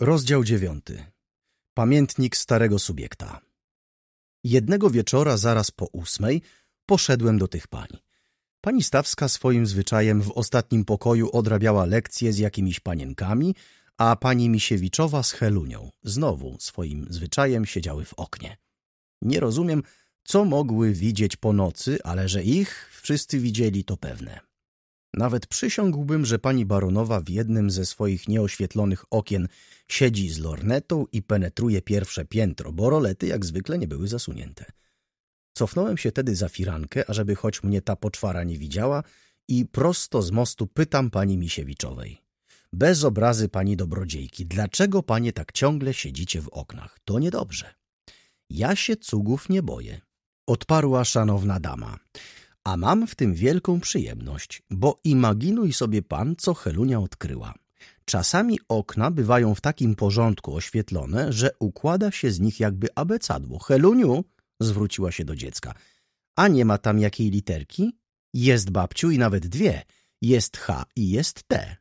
Rozdział dziewiąty. Pamiętnik starego subiekta. Jednego wieczora, zaraz po ósmej, poszedłem do tych pań. Pani Stawska swoim zwyczajem w ostatnim pokoju odrabiała lekcje z jakimiś panienkami, a pani Misiewiczowa z Helunią znowu swoim zwyczajem siedziały w oknie. Nie rozumiem, co mogły widzieć po nocy, ale że ich wszyscy widzieli to pewne. Nawet przysiągłbym, że pani baronowa w jednym ze swoich nieoświetlonych okien siedzi z lornetą i penetruje pierwsze piętro, bo rolety jak zwykle nie były zasunięte. Cofnąłem się tedy za firankę, ażeby choć mnie ta poczwara nie widziała i prosto z mostu pytam pani Misiewiczowej. Bez obrazy pani dobrodziejki, dlaczego panie tak ciągle siedzicie w oknach? To niedobrze. Ja się cugów nie boję. Odparła szanowna dama. A mam w tym wielką przyjemność, bo imaginuj sobie pan, co Helunia odkryła. Czasami okna bywają w takim porządku oświetlone, że układa się z nich jakby abecadło. Heluniu, zwróciła się do dziecka. A nie ma tam jakiej literki? Jest babciu i nawet dwie. Jest H i jest T.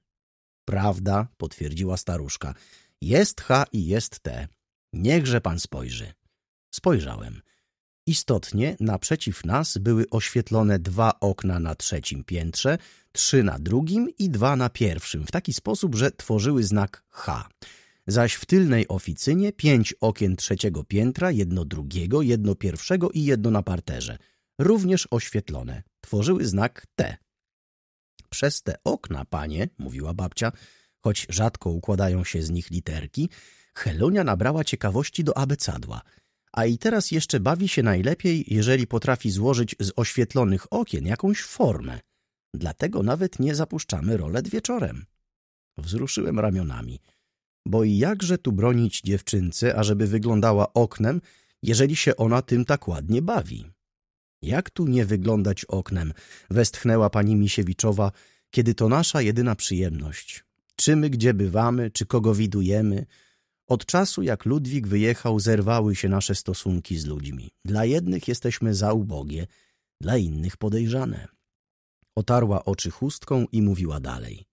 Prawda, potwierdziła staruszka. Jest H i jest T. Niechże pan spojrzy. Spojrzałem. Istotnie naprzeciw nas były oświetlone dwa okna na trzecim piętrze, trzy na drugim i dwa na pierwszym, w taki sposób, że tworzyły znak H. Zaś w tylnej oficynie pięć okien trzeciego piętra, jedno drugiego, jedno pierwszego i jedno na parterze, również oświetlone, tworzyły znak T. Przez te okna, panie, mówiła babcia, choć rzadko układają się z nich literki, Helonia nabrała ciekawości do abecadła – a i teraz jeszcze bawi się najlepiej, jeżeli potrafi złożyć z oświetlonych okien jakąś formę. Dlatego nawet nie zapuszczamy rolet wieczorem. Wzruszyłem ramionami. Bo i jakże tu bronić dziewczynce, ażeby wyglądała oknem, jeżeli się ona tym tak ładnie bawi? Jak tu nie wyglądać oknem? Westchnęła pani Misiewiczowa, kiedy to nasza jedyna przyjemność. Czy my gdzie bywamy, czy kogo widujemy, od czasu jak Ludwik wyjechał, zerwały się nasze stosunki z ludźmi. Dla jednych jesteśmy za ubogie, dla innych podejrzane. Otarła oczy chustką i mówiła dalej.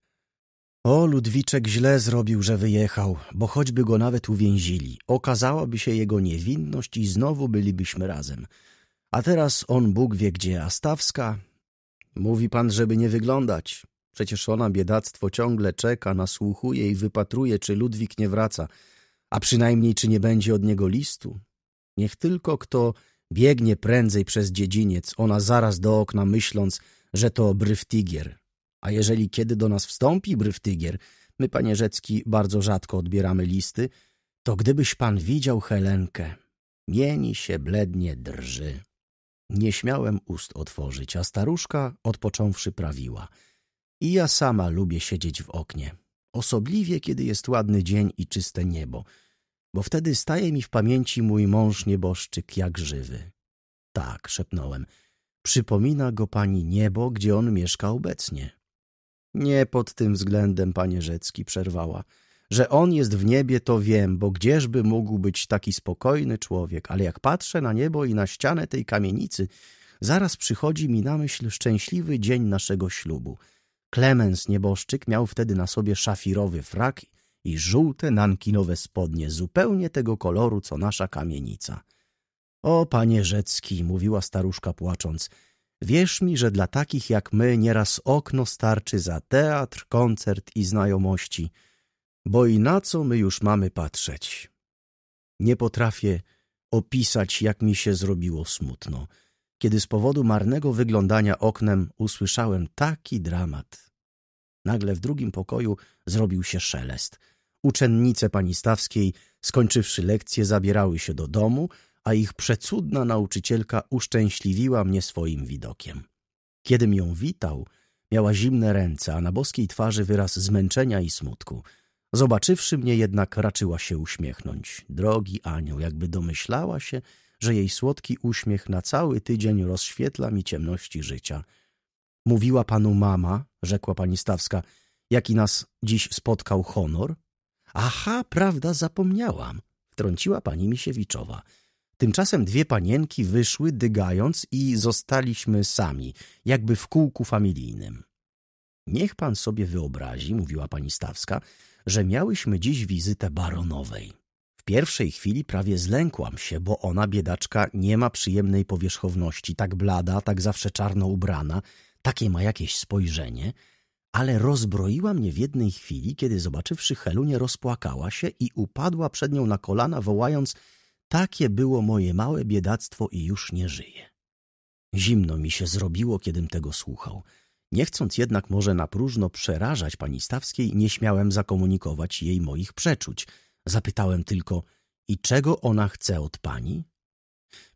O, Ludwiczek źle zrobił, że wyjechał, bo choćby go nawet uwięzili, okazałaby się jego niewinność i znowu bylibyśmy razem. A teraz on Bóg wie gdzie, a Stawska... Mówi pan, żeby nie wyglądać. Przecież ona biedactwo ciągle czeka, nasłuchuje i wypatruje, czy Ludwik nie wraca a przynajmniej czy nie będzie od niego listu. Niech tylko kto biegnie prędzej przez dziedziniec, ona zaraz do okna myśląc, że to bryftigier. A jeżeli kiedy do nas wstąpi bryftigier, my, panie Rzecki, bardzo rzadko odbieramy listy, to gdybyś pan widział Helenkę, mieni się blednie drży. Nie śmiałem ust otworzyć, a staruszka, odpocząwszy, prawiła. I ja sama lubię siedzieć w oknie. Osobliwie, kiedy jest ładny dzień i czyste niebo, bo wtedy staje mi w pamięci mój mąż nieboszczyk jak żywy. Tak, szepnąłem. Przypomina go pani niebo, gdzie on mieszka obecnie. Nie pod tym względem, panie Rzecki, przerwała. Że on jest w niebie, to wiem, bo gdzieżby mógł być taki spokojny człowiek, ale jak patrzę na niebo i na ścianę tej kamienicy, zaraz przychodzi mi na myśl szczęśliwy dzień naszego ślubu – Klemens nieboszczyk miał wtedy na sobie szafirowy frak i żółte nankinowe spodnie, zupełnie tego koloru, co nasza kamienica. O, panie Rzecki, mówiła staruszka płacząc, wierz mi, że dla takich jak my nieraz okno starczy za teatr, koncert i znajomości, bo i na co my już mamy patrzeć? Nie potrafię opisać, jak mi się zrobiło smutno kiedy z powodu marnego wyglądania oknem usłyszałem taki dramat. Nagle w drugim pokoju zrobił się szelest. Uczennice pani Stawskiej, skończywszy lekcję, zabierały się do domu, a ich przecudna nauczycielka uszczęśliwiła mnie swoim widokiem. Kiedym ją witał, miała zimne ręce, a na boskiej twarzy wyraz zmęczenia i smutku. Zobaczywszy mnie jednak, raczyła się uśmiechnąć. Drogi anioł, jakby domyślała się, że jej słodki uśmiech na cały tydzień rozświetla mi ciemności życia. Mówiła panu mama, rzekła pani Stawska, jaki nas dziś spotkał honor? Aha, prawda, zapomniałam, wtrąciła pani Misiewiczowa. Tymczasem dwie panienki wyszły, dygając i zostaliśmy sami, jakby w kółku familijnym. Niech pan sobie wyobrazi, mówiła pani Stawska, że miałyśmy dziś wizytę baronowej. W pierwszej chwili prawie zlękłam się, bo ona, biedaczka, nie ma przyjemnej powierzchowności, tak blada, tak zawsze czarno ubrana, takie ma jakieś spojrzenie, ale rozbroiła mnie w jednej chwili, kiedy zobaczywszy Helunię rozpłakała się i upadła przed nią na kolana, wołając takie było moje małe biedactwo i już nie żyje. Zimno mi się zrobiło, kiedym tego słuchał. Nie chcąc jednak może na próżno przerażać pani Stawskiej, nie śmiałem zakomunikować jej moich przeczuć – Zapytałem tylko, i czego ona chce od pani?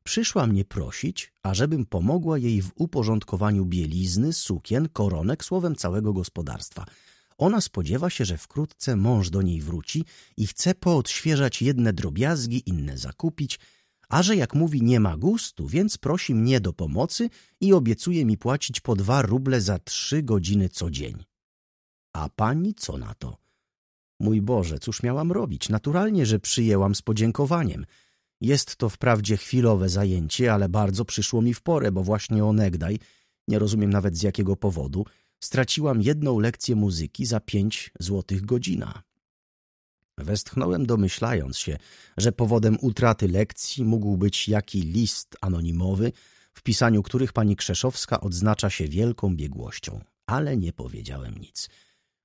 Przyszła mnie prosić, ażebym pomogła jej w uporządkowaniu bielizny, sukien, koronek, słowem całego gospodarstwa. Ona spodziewa się, że wkrótce mąż do niej wróci i chce poodświeżać jedne drobiazgi, inne zakupić, a że jak mówi nie ma gustu, więc prosi mnie do pomocy i obiecuje mi płacić po dwa ruble za trzy godziny co dzień. A pani co na to? Mój Boże, cóż miałam robić? Naturalnie, że przyjęłam z podziękowaniem. Jest to wprawdzie chwilowe zajęcie, ale bardzo przyszło mi w porę, bo właśnie onegdaj, nie rozumiem nawet z jakiego powodu, straciłam jedną lekcję muzyki za pięć złotych godzina. Westchnąłem domyślając się, że powodem utraty lekcji mógł być jaki list anonimowy, w pisaniu których pani Krzeszowska odznacza się wielką biegłością. Ale nie powiedziałem nic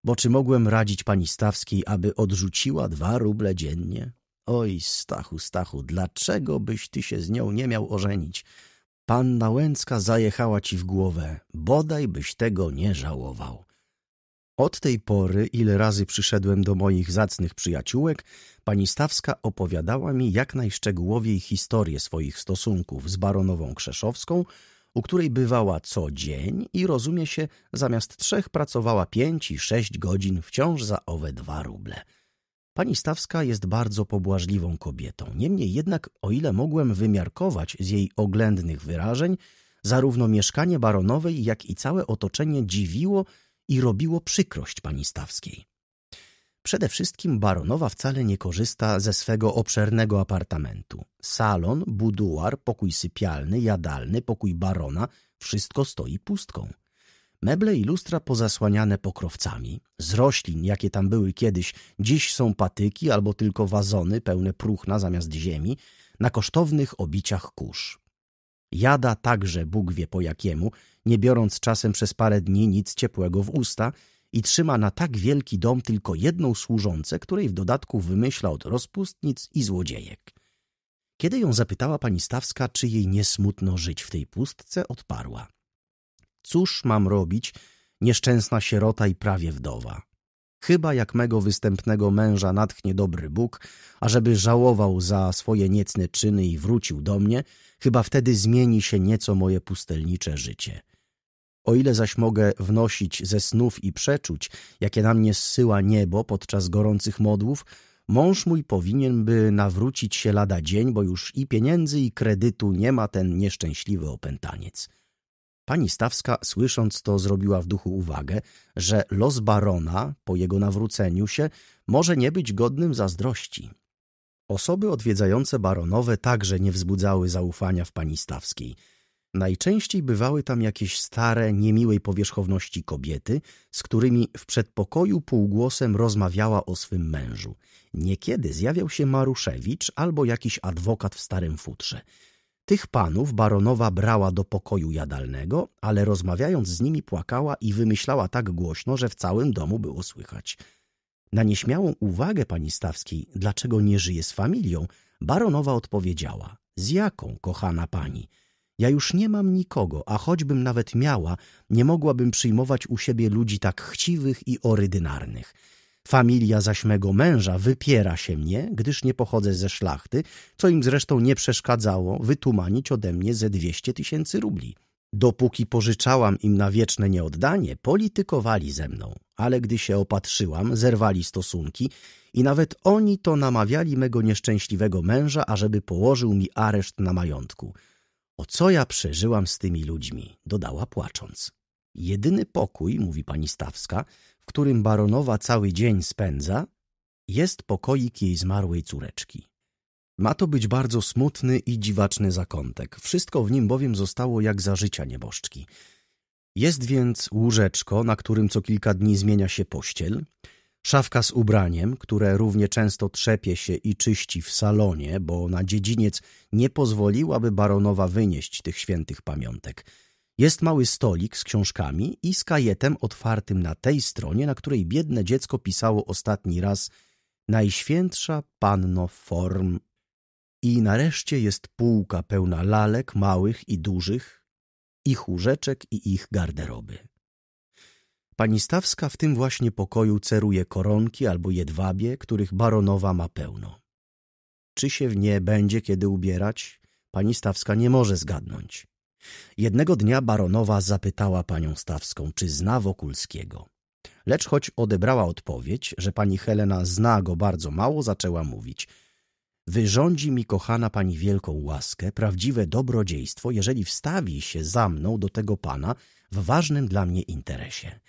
bo czy mogłem radzić pani Stawskiej, aby odrzuciła dwa ruble dziennie? Oj, Stachu, Stachu, dlaczego byś ty się z nią nie miał ożenić? Panna Łęcka zajechała ci w głowę, bodaj byś tego nie żałował. Od tej pory, ile razy przyszedłem do moich zacnych przyjaciółek, pani Stawska opowiadała mi jak najszczegółowiej historię swoich stosunków z baronową Krzeszowską, u której bywała co dzień i rozumie się, zamiast trzech pracowała pięć i sześć godzin wciąż za owe dwa ruble. Pani Stawska jest bardzo pobłażliwą kobietą, niemniej jednak, o ile mogłem wymiarkować z jej oględnych wyrażeń, zarówno mieszkanie baronowej, jak i całe otoczenie dziwiło i robiło przykrość pani Stawskiej. Przede wszystkim baronowa wcale nie korzysta ze swego obszernego apartamentu. Salon, buduar, pokój sypialny, jadalny, pokój barona wszystko stoi pustką. Meble i lustra pozasłaniane pokrowcami. Z roślin, jakie tam były kiedyś, dziś są patyki albo tylko wazony pełne próchna zamiast ziemi, na kosztownych obiciach kurz. Jada także, Bóg wie po jakiemu, nie biorąc czasem przez parę dni nic ciepłego w usta i trzyma na tak wielki dom tylko jedną służącę, której w dodatku wymyśla od rozpustnic i złodziejek. Kiedy ją zapytała pani Stawska, czy jej nie smutno żyć w tej pustce, odparła. Cóż mam robić, nieszczęsna sierota i prawie wdowa. Chyba jak mego występnego męża natchnie dobry Bóg, ażeby żałował za swoje niecne czyny i wrócił do mnie, chyba wtedy zmieni się nieco moje pustelnicze życie. O ile zaś mogę wnosić ze snów i przeczuć, jakie na mnie zsyła niebo podczas gorących modłów, mąż mój powinien by nawrócić się lada dzień, bo już i pieniędzy, i kredytu nie ma ten nieszczęśliwy opętaniec. Pani Stawska, słysząc to, zrobiła w duchu uwagę, że los barona, po jego nawróceniu się, może nie być godnym zazdrości. Osoby odwiedzające baronowe także nie wzbudzały zaufania w pani Stawskiej – Najczęściej bywały tam jakieś stare, niemiłej powierzchowności kobiety, z którymi w przedpokoju półgłosem rozmawiała o swym mężu. Niekiedy zjawiał się Maruszewicz albo jakiś adwokat w starym futrze. Tych panów baronowa brała do pokoju jadalnego, ale rozmawiając z nimi płakała i wymyślała tak głośno, że w całym domu było słychać. Na nieśmiałą uwagę pani Stawskiej, dlaczego nie żyje z familią, baronowa odpowiedziała: Z jaką, kochana pani? Ja już nie mam nikogo, a choćbym nawet miała, nie mogłabym przyjmować u siebie ludzi tak chciwych i orydynarnych. Familia zaś mego męża wypiera się mnie, gdyż nie pochodzę ze szlachty, co im zresztą nie przeszkadzało wytumanić ode mnie ze dwieście tysięcy rubli. Dopóki pożyczałam im na wieczne nieoddanie, politykowali ze mną, ale gdy się opatrzyłam, zerwali stosunki i nawet oni to namawiali mego nieszczęśliwego męża, ażeby położył mi areszt na majątku – o co ja przeżyłam z tymi ludźmi? dodała płacząc. Jedyny pokój, mówi pani Stawska, w którym baronowa cały dzień spędza, jest pokoik jej zmarłej córeczki. Ma to być bardzo smutny i dziwaczny zakątek. Wszystko w nim bowiem zostało jak za życia nieboszczki. Jest więc łóżeczko, na którym co kilka dni zmienia się pościel, Szafka z ubraniem, które równie często trzepie się i czyści w salonie, bo na dziedziniec nie pozwoliłaby baronowa wynieść tych świętych pamiątek. Jest mały stolik z książkami i z kajetem otwartym na tej stronie, na której biedne dziecko pisało ostatni raz Najświętsza Panno Form. I nareszcie jest półka pełna lalek, małych i dużych, ich łóżeczek i ich garderoby. Pani Stawska w tym właśnie pokoju ceruje koronki albo jedwabie, których baronowa ma pełno. Czy się w nie będzie kiedy ubierać, pani Stawska nie może zgadnąć. Jednego dnia baronowa zapytała panią Stawską, czy zna Wokulskiego. Lecz choć odebrała odpowiedź, że pani Helena zna go bardzo mało, zaczęła mówić – Wyrządzi mi, kochana pani, wielką łaskę, prawdziwe dobrodziejstwo, jeżeli wstawi się za mną do tego pana w ważnym dla mnie interesie.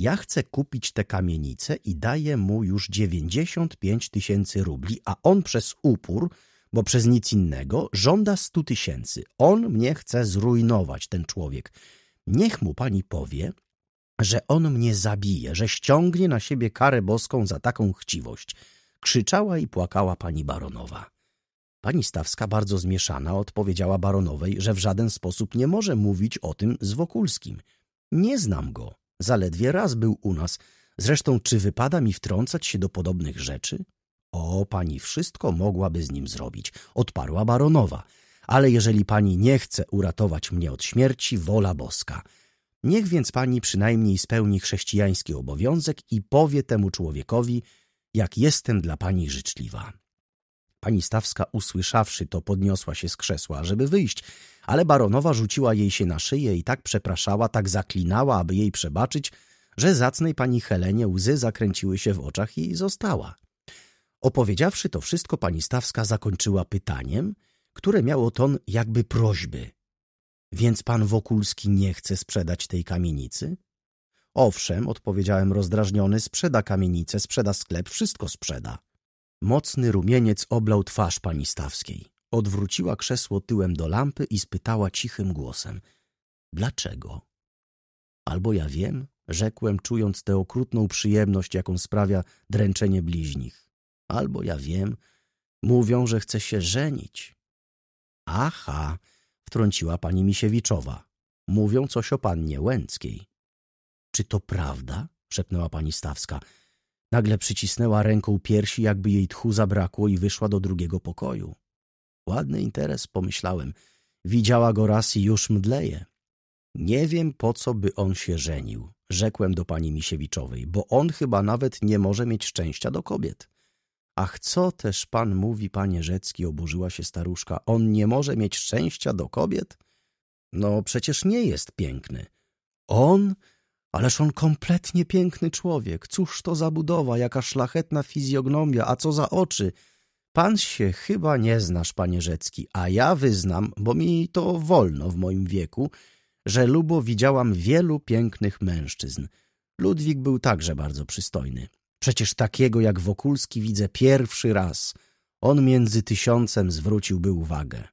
Ja chcę kupić tę kamienicę i daję mu już 95 tysięcy rubli, a on przez upór, bo przez nic innego, żąda 100 tysięcy. On mnie chce zrujnować, ten człowiek. Niech mu pani powie, że on mnie zabije, że ściągnie na siebie karę boską za taką chciwość. Krzyczała i płakała pani baronowa. Pani Stawska, bardzo zmieszana, odpowiedziała baronowej, że w żaden sposób nie może mówić o tym z Wokulskim. Nie znam go, Zaledwie raz był u nas. Zresztą, czy wypada mi wtrącać się do podobnych rzeczy? O, pani wszystko mogłaby z nim zrobić, odparła baronowa. Ale jeżeli pani nie chce uratować mnie od śmierci, wola boska. Niech więc pani przynajmniej spełni chrześcijański obowiązek i powie temu człowiekowi, jak jestem dla pani życzliwa. Pani Stawska, usłyszawszy to, podniosła się z krzesła, żeby wyjść, ale baronowa rzuciła jej się na szyję i tak przepraszała, tak zaklinała, aby jej przebaczyć, że zacnej pani Helenie łzy zakręciły się w oczach i została. Opowiedziawszy to wszystko, pani Stawska zakończyła pytaniem, które miało ton jakby prośby. Więc pan Wokulski nie chce sprzedać tej kamienicy? Owszem, odpowiedziałem rozdrażniony, sprzeda kamienicę, sprzeda sklep, wszystko sprzeda. Mocny rumieniec oblał twarz pani Stawskiej. Odwróciła krzesło tyłem do lampy i spytała cichym głosem. Dlaczego? Albo ja wiem, rzekłem, czując tę okrutną przyjemność, jaką sprawia dręczenie bliźnich. Albo ja wiem, mówią, że chce się żenić. Aha, wtrąciła pani Misiewiczowa. Mówią coś o pannie Łęckiej. Czy to prawda? szepnęła pani Stawska. Nagle przycisnęła ręką piersi, jakby jej tchu zabrakło i wyszła do drugiego pokoju. Ładny interes, pomyślałem. Widziała go raz i już mdleje. Nie wiem, po co by on się żenił, rzekłem do pani Misiewiczowej, bo on chyba nawet nie może mieć szczęścia do kobiet. Ach, co też pan mówi, panie Rzecki, oburzyła się staruszka. On nie może mieć szczęścia do kobiet? No, przecież nie jest piękny. On Ależ on kompletnie piękny człowiek. Cóż to za budowa, jaka szlachetna fizjognomia, a co za oczy. Pan się chyba nie znasz, panie Rzecki, a ja wyznam, bo mi to wolno w moim wieku, że lubo widziałam wielu pięknych mężczyzn. Ludwik był także bardzo przystojny. Przecież takiego jak Wokulski widzę pierwszy raz. On między tysiącem zwróciłby uwagę.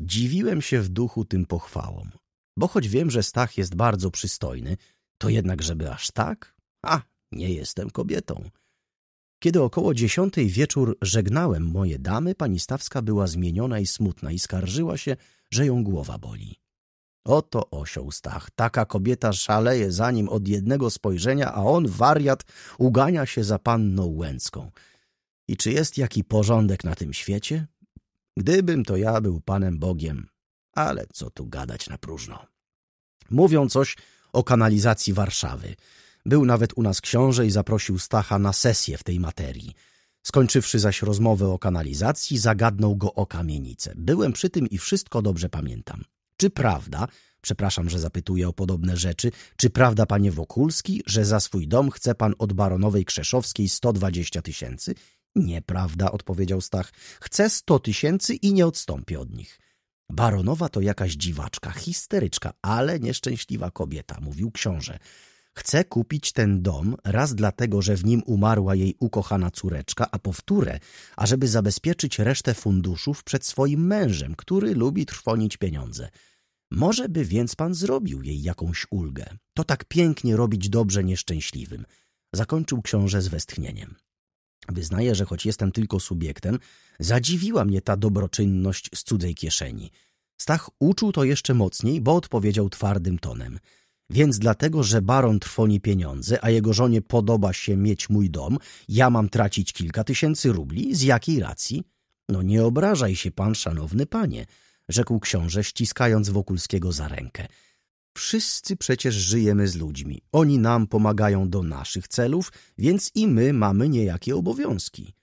Dziwiłem się w duchu tym pochwałom, bo choć wiem, że Stach jest bardzo przystojny, to jednak, żeby aż tak? A, nie jestem kobietą. Kiedy około dziesiątej wieczór żegnałem moje damy, pani Stawska była zmieniona i smutna i skarżyła się, że ją głowa boli. Oto osioł Stach. Taka kobieta szaleje za nim od jednego spojrzenia, a on, wariat, ugania się za panną Łęcką. I czy jest jaki porządek na tym świecie? Gdybym to ja był panem Bogiem, ale co tu gadać na próżno. Mówią coś o kanalizacji Warszawy. Był nawet u nas książę i zaprosił Stacha na sesję w tej materii. Skończywszy zaś rozmowę o kanalizacji, zagadnął go o kamienicę. Byłem przy tym i wszystko dobrze pamiętam. Czy prawda, przepraszam, że zapytuję o podobne rzeczy, czy prawda, panie Wokulski, że za swój dom chce pan od baronowej Krzeszowskiej 120 tysięcy? Nieprawda, odpowiedział Stach. Chcę 100 tysięcy i nie odstąpię od nich. Baronowa to jakaś dziwaczka, histeryczka, ale nieszczęśliwa kobieta, mówił książę. Chce kupić ten dom raz dlatego, że w nim umarła jej ukochana córeczka, a powtórę, ażeby zabezpieczyć resztę funduszów przed swoim mężem, który lubi trwonić pieniądze. Może by więc pan zrobił jej jakąś ulgę. To tak pięknie robić dobrze nieszczęśliwym. Zakończył książę z westchnieniem. Wyznaję, że choć jestem tylko subiektem, zadziwiła mnie ta dobroczynność z cudzej kieszeni. Stach uczuł to jeszcze mocniej, bo odpowiedział twardym tonem. Więc dlatego, że baron trwoni pieniądze, a jego żonie podoba się mieć mój dom, ja mam tracić kilka tysięcy rubli? Z jakiej racji? No nie obrażaj się pan, szanowny panie, rzekł książę, ściskając Wokulskiego za rękę. Wszyscy przecież żyjemy z ludźmi. Oni nam pomagają do naszych celów, więc i my mamy niejakie obowiązki.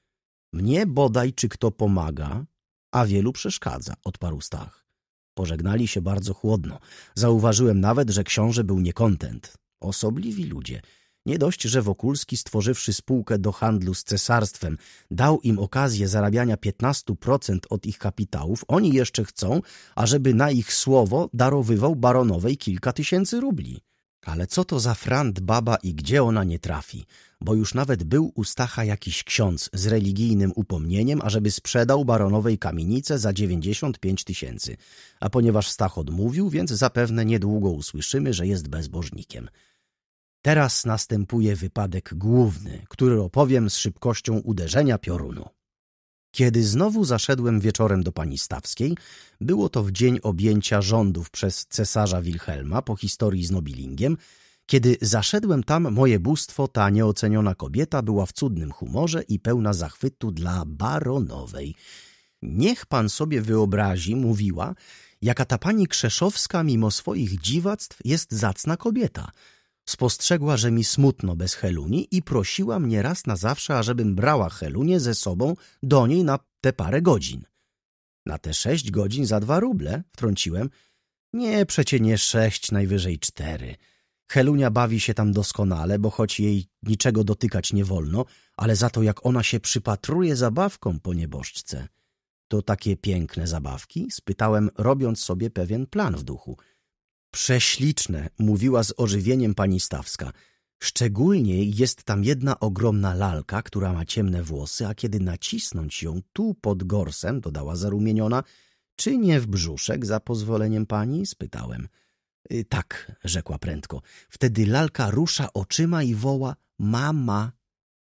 Mnie bodaj czy kto pomaga, a wielu przeszkadza, odparł Stach. Pożegnali się bardzo chłodno. Zauważyłem nawet, że książę był niekontent. Osobliwi ludzie – nie dość, że Wokulski, stworzywszy spółkę do handlu z cesarstwem, dał im okazję zarabiania 15% od ich kapitałów, oni jeszcze chcą, ażeby na ich słowo darowywał baronowej kilka tysięcy rubli. Ale co to za frant baba i gdzie ona nie trafi? Bo już nawet był u Stacha jakiś ksiądz z religijnym upomnieniem, ażeby sprzedał baronowej kamienicę za 95 tysięcy. A ponieważ Stach odmówił, więc zapewne niedługo usłyszymy, że jest bezbożnikiem. Teraz następuje wypadek główny, który opowiem z szybkością uderzenia piorunu. Kiedy znowu zaszedłem wieczorem do pani Stawskiej, było to w dzień objęcia rządów przez cesarza Wilhelma po historii z Nobilingiem. Kiedy zaszedłem tam, moje bóstwo, ta nieoceniona kobieta, była w cudnym humorze i pełna zachwytu dla baronowej. Niech pan sobie wyobrazi, mówiła, jaka ta pani Krzeszowska mimo swoich dziwactw jest zacna kobieta – Spostrzegła, że mi smutno bez Heluni i prosiła mnie raz na zawsze, ażebym brała Helunię ze sobą do niej na te parę godzin. Na te sześć godzin za dwa ruble? Wtrąciłem. Nie, przecie nie sześć, najwyżej cztery. Helunia bawi się tam doskonale, bo choć jej niczego dotykać nie wolno, ale za to jak ona się przypatruje zabawkom po nieboszczce. To takie piękne zabawki? Spytałem, robiąc sobie pewien plan w duchu. Prześliczne, mówiła z ożywieniem pani Stawska. Szczególnie jest tam jedna ogromna lalka, która ma ciemne włosy, a kiedy nacisnąć ją tu pod gorsem, dodała zarumieniona, czy nie w brzuszek za pozwoleniem pani? spytałem. Y, tak, rzekła prędko. Wtedy lalka rusza oczyma i woła mama.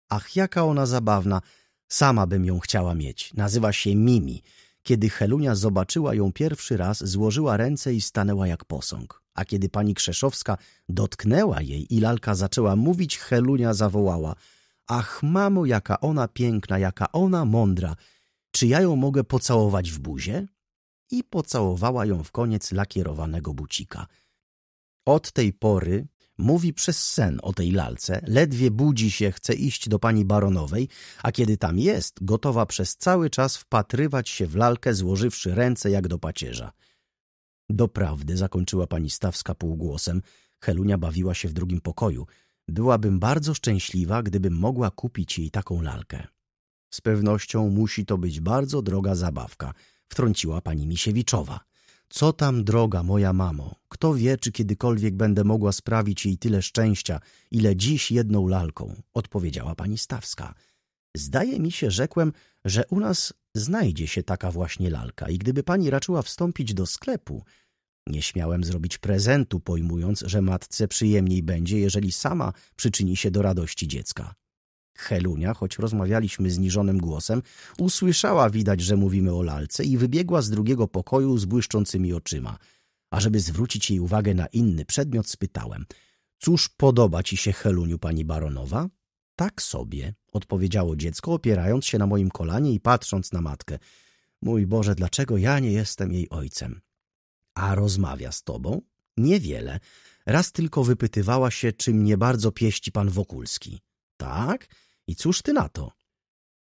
Ach, jaka ona zabawna. Sama bym ją chciała mieć. Nazywa się Mimi. Kiedy Helunia zobaczyła ją pierwszy raz, złożyła ręce i stanęła jak posąg. A kiedy pani Krzeszowska dotknęła jej i lalka zaczęła mówić, Helunia zawołała – Ach, mamo, jaka ona piękna, jaka ona mądra! Czy ja ją mogę pocałować w buzie? I pocałowała ją w koniec lakierowanego bucika. Od tej pory Mówi przez sen o tej lalce, ledwie budzi się, chce iść do pani baronowej, a kiedy tam jest, gotowa przez cały czas wpatrywać się w lalkę, złożywszy ręce jak do pacierza. Doprawdy, zakończyła pani Stawska półgłosem, Helunia bawiła się w drugim pokoju. Byłabym bardzo szczęśliwa, gdybym mogła kupić jej taką lalkę. Z pewnością musi to być bardzo droga zabawka, wtrąciła pani Misiewiczowa. Co tam droga moja mamo? Kto wie, czy kiedykolwiek będę mogła sprawić jej tyle szczęścia, ile dziś jedną lalką, odpowiedziała pani Stawska. Zdaje mi się, rzekłem, że u nas znajdzie się taka właśnie lalka i gdyby pani raczyła wstąpić do sklepu... Nie śmiałem zrobić prezentu, pojmując, że matce przyjemniej będzie, jeżeli sama przyczyni się do radości dziecka. Helunia, choć rozmawialiśmy zniżonym głosem, usłyszała widać, że mówimy o lalce i wybiegła z drugiego pokoju z błyszczącymi oczyma. A żeby zwrócić jej uwagę na inny przedmiot, spytałem – Cóż podoba ci się Heluniu, pani baronowa? – Tak sobie – odpowiedziało dziecko, opierając się na moim kolanie i patrząc na matkę. Mój Boże, dlaczego ja nie jestem jej ojcem? A rozmawia z tobą? Niewiele. Raz tylko wypytywała się, czy mnie bardzo pieści pan Wokulski. Tak? I cóż ty na to?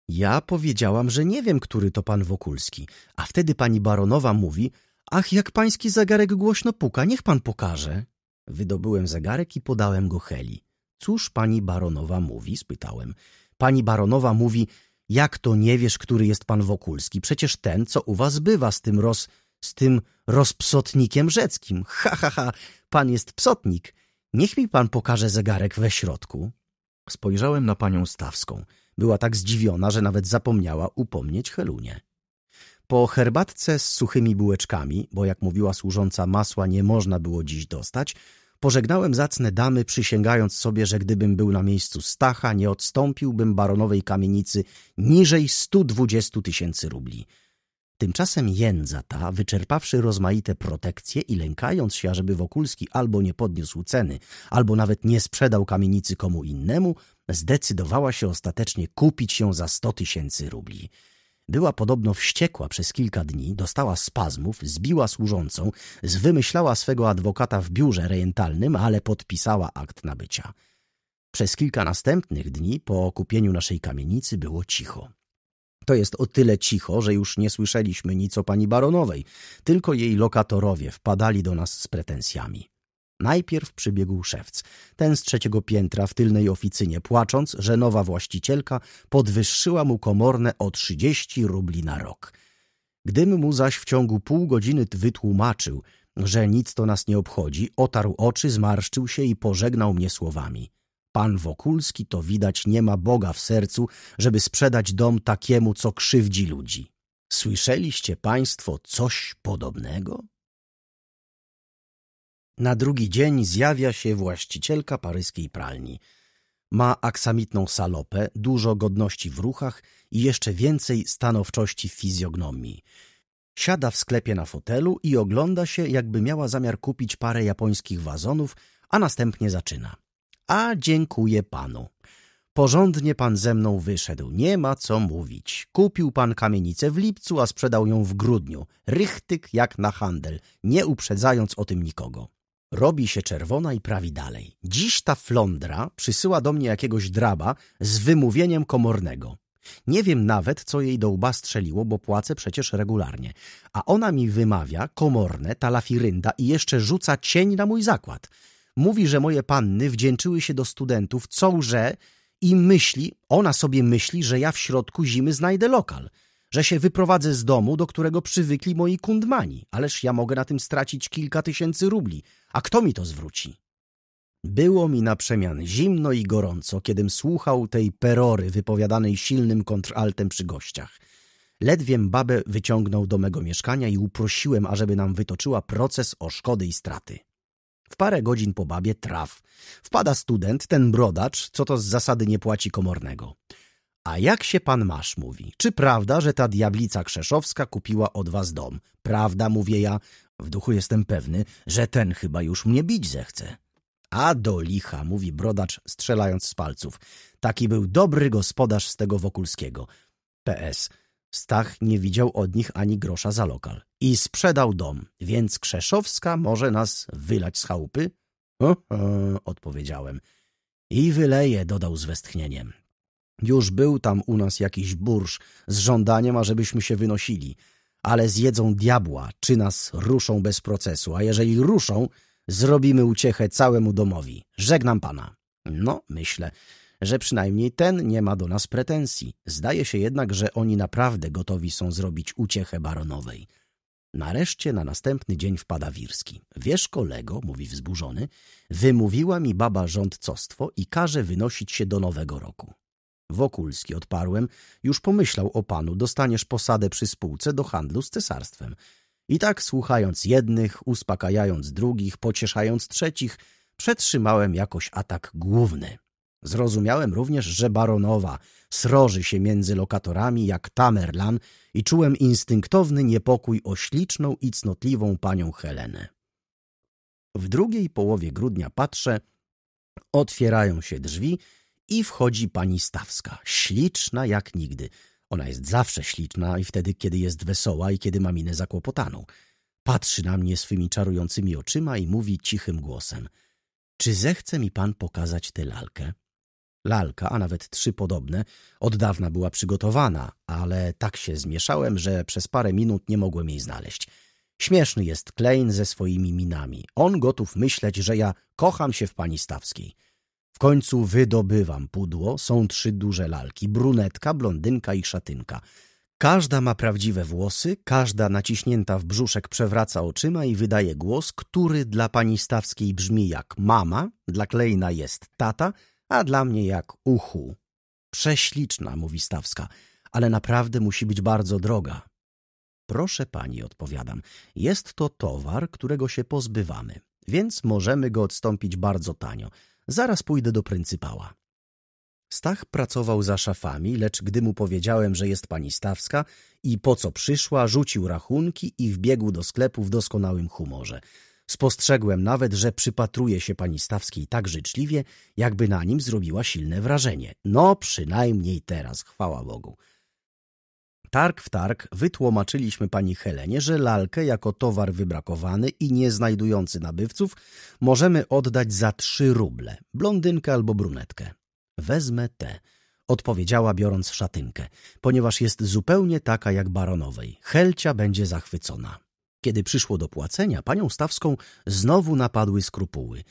Ja powiedziałam, że nie wiem, który to pan Wokulski, a wtedy pani baronowa mówi, ach, jak pański zegarek głośno puka, niech pan pokaże. Wydobyłem zegarek i podałem go Heli. Cóż pani baronowa mówi? spytałem. Pani baronowa mówi, jak to nie wiesz, który jest pan Wokulski? Przecież ten, co u was bywa z tym roz... z tym rozpsotnikiem rzeckim. Ha, ha, ha, pan jest psotnik. Niech mi pan pokaże zegarek we środku. Spojrzałem na panią Stawską. Była tak zdziwiona, że nawet zapomniała upomnieć Helunię. Po herbatce z suchymi bułeczkami, bo jak mówiła służąca masła nie można było dziś dostać, pożegnałem zacne damy, przysięgając sobie, że gdybym był na miejscu Stacha, nie odstąpiłbym baronowej kamienicy niżej 120 tysięcy rubli. Tymczasem jędza ta, wyczerpawszy rozmaite protekcje i lękając się, ażeby Wokulski albo nie podniósł ceny, albo nawet nie sprzedał kamienicy komu innemu, zdecydowała się ostatecznie kupić ją za sto tysięcy rubli. Była podobno wściekła przez kilka dni, dostała spazmów, zbiła służącą, zwymyślała swego adwokata w biurze rejentalnym, ale podpisała akt nabycia. Przez kilka następnych dni po okupieniu naszej kamienicy było cicho. To jest o tyle cicho, że już nie słyszeliśmy nic o pani baronowej, tylko jej lokatorowie wpadali do nas z pretensjami. Najpierw przybiegł szewc, ten z trzeciego piętra w tylnej oficynie, płacząc, że nowa właścicielka podwyższyła mu komorne o trzydzieści rubli na rok. Gdym mu zaś w ciągu pół godziny wytłumaczył, że nic to nas nie obchodzi, otarł oczy, zmarszczył się i pożegnał mnie słowami. Pan Wokulski to widać nie ma Boga w sercu, żeby sprzedać dom takiemu, co krzywdzi ludzi. Słyszeliście państwo coś podobnego? Na drugi dzień zjawia się właścicielka paryskiej pralni. Ma aksamitną salopę, dużo godności w ruchach i jeszcze więcej stanowczości w fizjognomii. Siada w sklepie na fotelu i ogląda się, jakby miała zamiar kupić parę japońskich wazonów, a następnie zaczyna a dziękuję panu. Porządnie pan ze mną wyszedł, nie ma co mówić. Kupił pan kamienicę w lipcu, a sprzedał ją w grudniu. Rychtyk jak na handel, nie uprzedzając o tym nikogo. Robi się czerwona i prawi dalej. Dziś ta flądra przysyła do mnie jakiegoś draba z wymówieniem komornego. Nie wiem nawet, co jej do łba strzeliło, bo płacę przecież regularnie. A ona mi wymawia komorne, talafirynda i jeszcze rzuca cień na mój zakład mówi, że moje panny wdzięczyły się do studentów, co że i myśli, ona sobie myśli, że ja w środku zimy znajdę lokal, że się wyprowadzę z domu, do którego przywykli moi kundmani, ależ ja mogę na tym stracić kilka tysięcy rubli, a kto mi to zwróci? Było mi na przemian zimno i gorąco, kiedym słuchał tej perory wypowiadanej silnym kontraltem przy gościach. Ledwiem babę wyciągnął do mego mieszkania i uprosiłem, ażeby nam wytoczyła proces o szkody i straty. W parę godzin po babie traf. Wpada student, ten brodacz, co to z zasady nie płaci komornego. A jak się pan masz, mówi. Czy prawda, że ta diablica krzeszowska kupiła od was dom? Prawda, mówię ja. W duchu jestem pewny, że ten chyba już mnie bić zechce. A do licha, mówi brodacz, strzelając z palców. Taki był dobry gospodarz z tego Wokulskiego. PS. Stach nie widział od nich ani grosza za lokal. I sprzedał dom, więc Krzeszowska może nas wylać z chałupy? O, odpowiedziałem. I wyleje, dodał z westchnieniem. Już był tam u nas jakiś bursz z żądaniem, ażebyśmy się wynosili, ale zjedzą diabła, czy nas ruszą bez procesu, a jeżeli ruszą, zrobimy uciechę całemu domowi. Żegnam pana. No, myślę, że przynajmniej ten nie ma do nas pretensji. Zdaje się jednak, że oni naprawdę gotowi są zrobić uciechę baronowej. Nareszcie na następny dzień wpada Wirski. Wiesz, kolego, mówi wzburzony, wymówiła mi baba rządcostwo i każe wynosić się do nowego roku. Wokulski, odparłem, już pomyślał o panu, dostaniesz posadę przy spółce do handlu z cesarstwem. I tak słuchając jednych, uspokajając drugich, pocieszając trzecich, przetrzymałem jakoś atak główny. Zrozumiałem również, że baronowa sroży się między lokatorami jak Tamerlan i czułem instynktowny niepokój o śliczną i cnotliwą panią Helenę. W drugiej połowie grudnia patrzę, otwierają się drzwi i wchodzi pani Stawska, śliczna jak nigdy. Ona jest zawsze śliczna i wtedy, kiedy jest wesoła i kiedy ma minę zakłopotaną. Patrzy na mnie swymi czarującymi oczyma i mówi cichym głosem – czy zechce mi pan pokazać tę lalkę? Lalka, a nawet trzy podobne, od dawna była przygotowana, ale tak się zmieszałem, że przez parę minut nie mogłem jej znaleźć. Śmieszny jest Klein ze swoimi minami. On gotów myśleć, że ja kocham się w pani Stawskiej. W końcu wydobywam pudło, są trzy duże lalki, brunetka, blondynka i szatynka. Każda ma prawdziwe włosy, każda naciśnięta w brzuszek przewraca oczyma i wydaje głos, który dla pani Stawskiej brzmi jak mama, dla Kleina jest tata, a dla mnie jak uchu. Prześliczna, mówi Stawska, ale naprawdę musi być bardzo droga. Proszę pani, odpowiadam, jest to towar, którego się pozbywamy, więc możemy go odstąpić bardzo tanio. Zaraz pójdę do pryncypała. Stach pracował za szafami, lecz gdy mu powiedziałem, że jest pani Stawska i po co przyszła, rzucił rachunki i wbiegł do sklepu w doskonałym humorze. Spostrzegłem nawet, że przypatruje się pani Stawskiej tak życzliwie, jakby na nim zrobiła silne wrażenie. No, przynajmniej teraz, chwała Bogu. Targ w targ wytłumaczyliśmy pani Helenie, że lalkę jako towar wybrakowany i nie znajdujący nabywców możemy oddać za trzy ruble, blondynkę albo brunetkę. Wezmę te, odpowiedziała biorąc szatynkę, ponieważ jest zupełnie taka jak baronowej. Helcia będzie zachwycona. Kiedy przyszło do płacenia, panią Stawską znowu napadły skrupuły.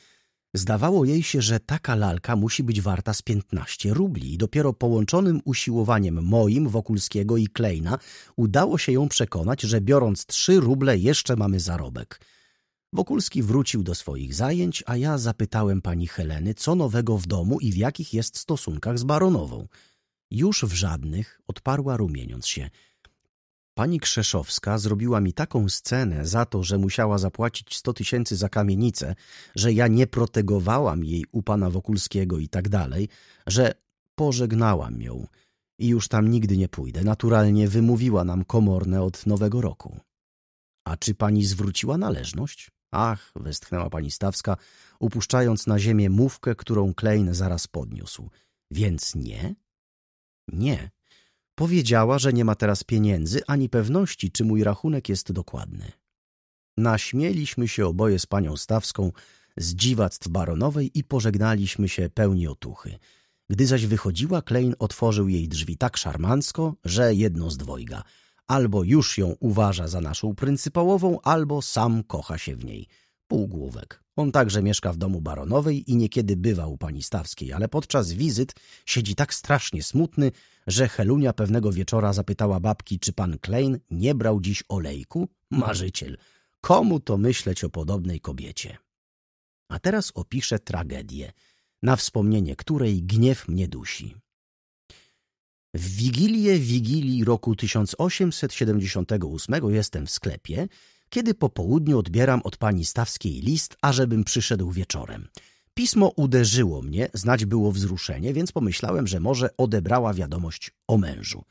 Zdawało jej się, że taka lalka musi być warta z piętnaście rubli i dopiero połączonym usiłowaniem moim, Wokulskiego i Klejna udało się ją przekonać, że biorąc trzy ruble jeszcze mamy zarobek. Wokulski wrócił do swoich zajęć, a ja zapytałem pani Heleny, co nowego w domu i w jakich jest stosunkach z baronową. Już w żadnych, odparła rumieniąc się – Pani Krzeszowska zrobiła mi taką scenę za to, że musiała zapłacić sto tysięcy za kamienicę, że ja nie protegowałam jej u pana Wokulskiego i tak dalej, że pożegnałam ją i już tam nigdy nie pójdę. Naturalnie wymówiła nam komorne od nowego roku. A czy pani zwróciła należność? Ach, westchnęła pani Stawska, upuszczając na ziemię mówkę, którą Klein zaraz podniósł. Więc nie? Nie, Powiedziała, że nie ma teraz pieniędzy ani pewności, czy mój rachunek jest dokładny. Naśmieliśmy się oboje z panią Stawską z dziwactw baronowej i pożegnaliśmy się pełni otuchy. Gdy zaś wychodziła, Klein otworzył jej drzwi tak szarmancko, że jedno z dwojga. Albo już ją uważa za naszą pryncypałową, albo sam kocha się w niej – półgłówek. On także mieszka w domu baronowej i niekiedy bywa u pani Stawskiej, ale podczas wizyt siedzi tak strasznie smutny, że Helunia pewnego wieczora zapytała babki, czy pan Klein nie brał dziś olejku? Marzyciel. Komu to myśleć o podobnej kobiecie? A teraz opiszę tragedię, na wspomnienie której gniew mnie dusi. W Wigilię Wigilii roku 1878 jestem w sklepie kiedy po południu odbieram od pani Stawskiej list, ażebym przyszedł wieczorem. Pismo uderzyło mnie, znać było wzruszenie, więc pomyślałem, że może odebrała wiadomość o mężu.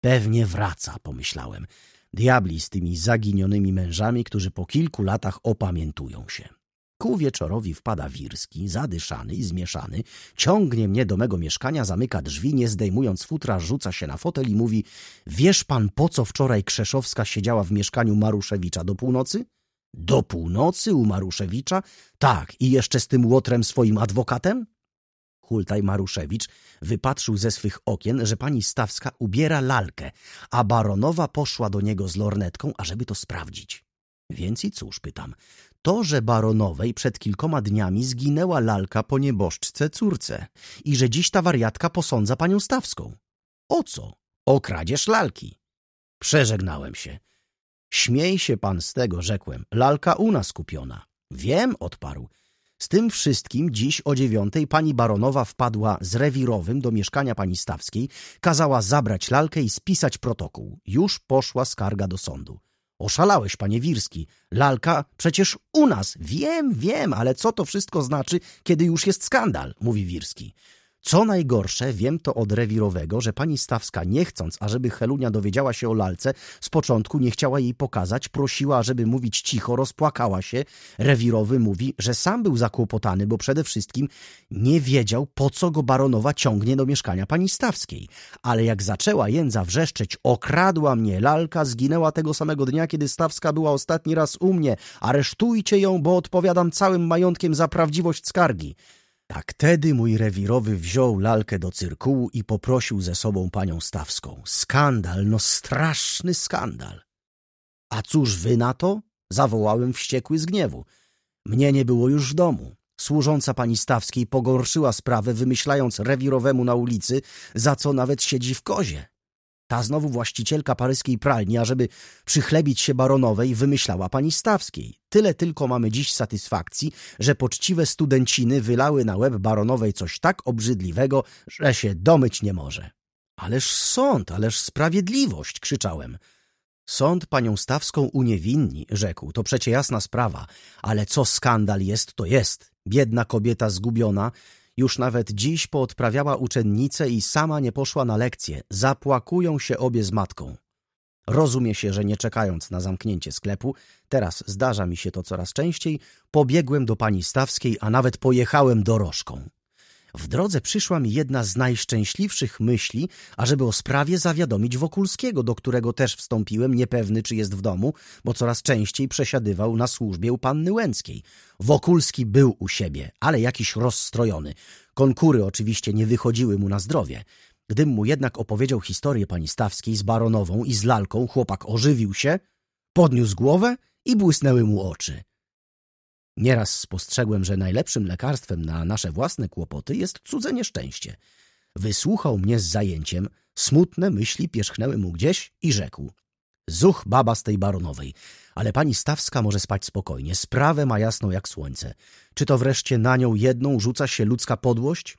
Pewnie wraca, pomyślałem. Diabli z tymi zaginionymi mężami, którzy po kilku latach opamiętują się. Ku wieczorowi wpada Wirski, zadyszany i zmieszany, ciągnie mnie do mego mieszkania, zamyka drzwi, nie zdejmując futra, rzuca się na fotel i mówi — Wiesz pan, po co wczoraj Krzeszowska siedziała w mieszkaniu Maruszewicza do północy? — Do północy u Maruszewicza? Tak, i jeszcze z tym łotrem swoim adwokatem? Hultaj Maruszewicz wypatrzył ze swych okien, że pani Stawska ubiera lalkę, a baronowa poszła do niego z lornetką, ażeby to sprawdzić. Więc i cóż, pytam, to, że baronowej przed kilkoma dniami zginęła lalka po nieboszczce córce i że dziś ta wariatka posądza panią Stawską. O co? O kradzież lalki. Przeżegnałem się. Śmiej się pan z tego, rzekłem. Lalka u nas kupiona. Wiem, odparł. Z tym wszystkim dziś o dziewiątej pani baronowa wpadła z rewirowym do mieszkania pani Stawskiej, kazała zabrać lalkę i spisać protokół. Już poszła skarga do sądu. Oszalałeś, panie Wirski. Lalka przecież u nas. Wiem, wiem, ale co to wszystko znaczy, kiedy już jest skandal, mówi Wirski. Co najgorsze, wiem to od rewirowego, że pani Stawska, nie chcąc, ażeby Helunia dowiedziała się o lalce, z początku nie chciała jej pokazać, prosiła, żeby mówić cicho, rozpłakała się. Rewirowy mówi, że sam był zakłopotany, bo przede wszystkim nie wiedział, po co go baronowa ciągnie do mieszkania pani Stawskiej. Ale jak zaczęła jędza wrzeszczeć, okradła mnie lalka, zginęła tego samego dnia, kiedy Stawska była ostatni raz u mnie. Aresztujcie ją, bo odpowiadam całym majątkiem za prawdziwość skargi. Tak tedy mój rewirowy wziął lalkę do cyrkułu i poprosił ze sobą panią Stawską. Skandal, no straszny skandal. A cóż wy na to? Zawołałem wściekły z gniewu. Mnie nie było już w domu. Służąca pani Stawskiej pogorszyła sprawę, wymyślając rewirowemu na ulicy, za co nawet siedzi w kozie. Ta znowu właścicielka paryskiej pralni, ażeby przychlebić się baronowej, wymyślała pani Stawskiej. Tyle tylko mamy dziś satysfakcji, że poczciwe studenciny wylały na łeb baronowej coś tak obrzydliwego, że się domyć nie może. Ależ sąd, ależ sprawiedliwość, krzyczałem. Sąd panią Stawską uniewinni, rzekł, to przecie jasna sprawa, ale co skandal jest, to jest. Biedna kobieta zgubiona, już nawet dziś poodprawiała uczennice i sama nie poszła na lekcję. Zapłakują się obie z matką. Rozumie się, że nie czekając na zamknięcie sklepu, teraz zdarza mi się to coraz częściej, pobiegłem do pani Stawskiej, a nawet pojechałem dorożką. W drodze przyszła mi jedna z najszczęśliwszych myśli, ażeby o sprawie zawiadomić Wokulskiego, do którego też wstąpiłem, niepewny czy jest w domu, bo coraz częściej przesiadywał na służbie u panny Łęckiej. Wokulski był u siebie, ale jakiś rozstrojony. Konkury oczywiście nie wychodziły mu na zdrowie. Gdym mu jednak opowiedział historię pani Stawskiej z baronową i z lalką, chłopak ożywił się, podniósł głowę i błysnęły mu oczy. Nieraz spostrzegłem, że najlepszym lekarstwem na nasze własne kłopoty jest cudze nieszczęście. Wysłuchał mnie z zajęciem, smutne myśli pierzchnęły mu gdzieś i rzekł. Zuch baba z tej baronowej, ale pani Stawska może spać spokojnie, sprawę ma jasną jak słońce. Czy to wreszcie na nią jedną rzuca się ludzka podłość?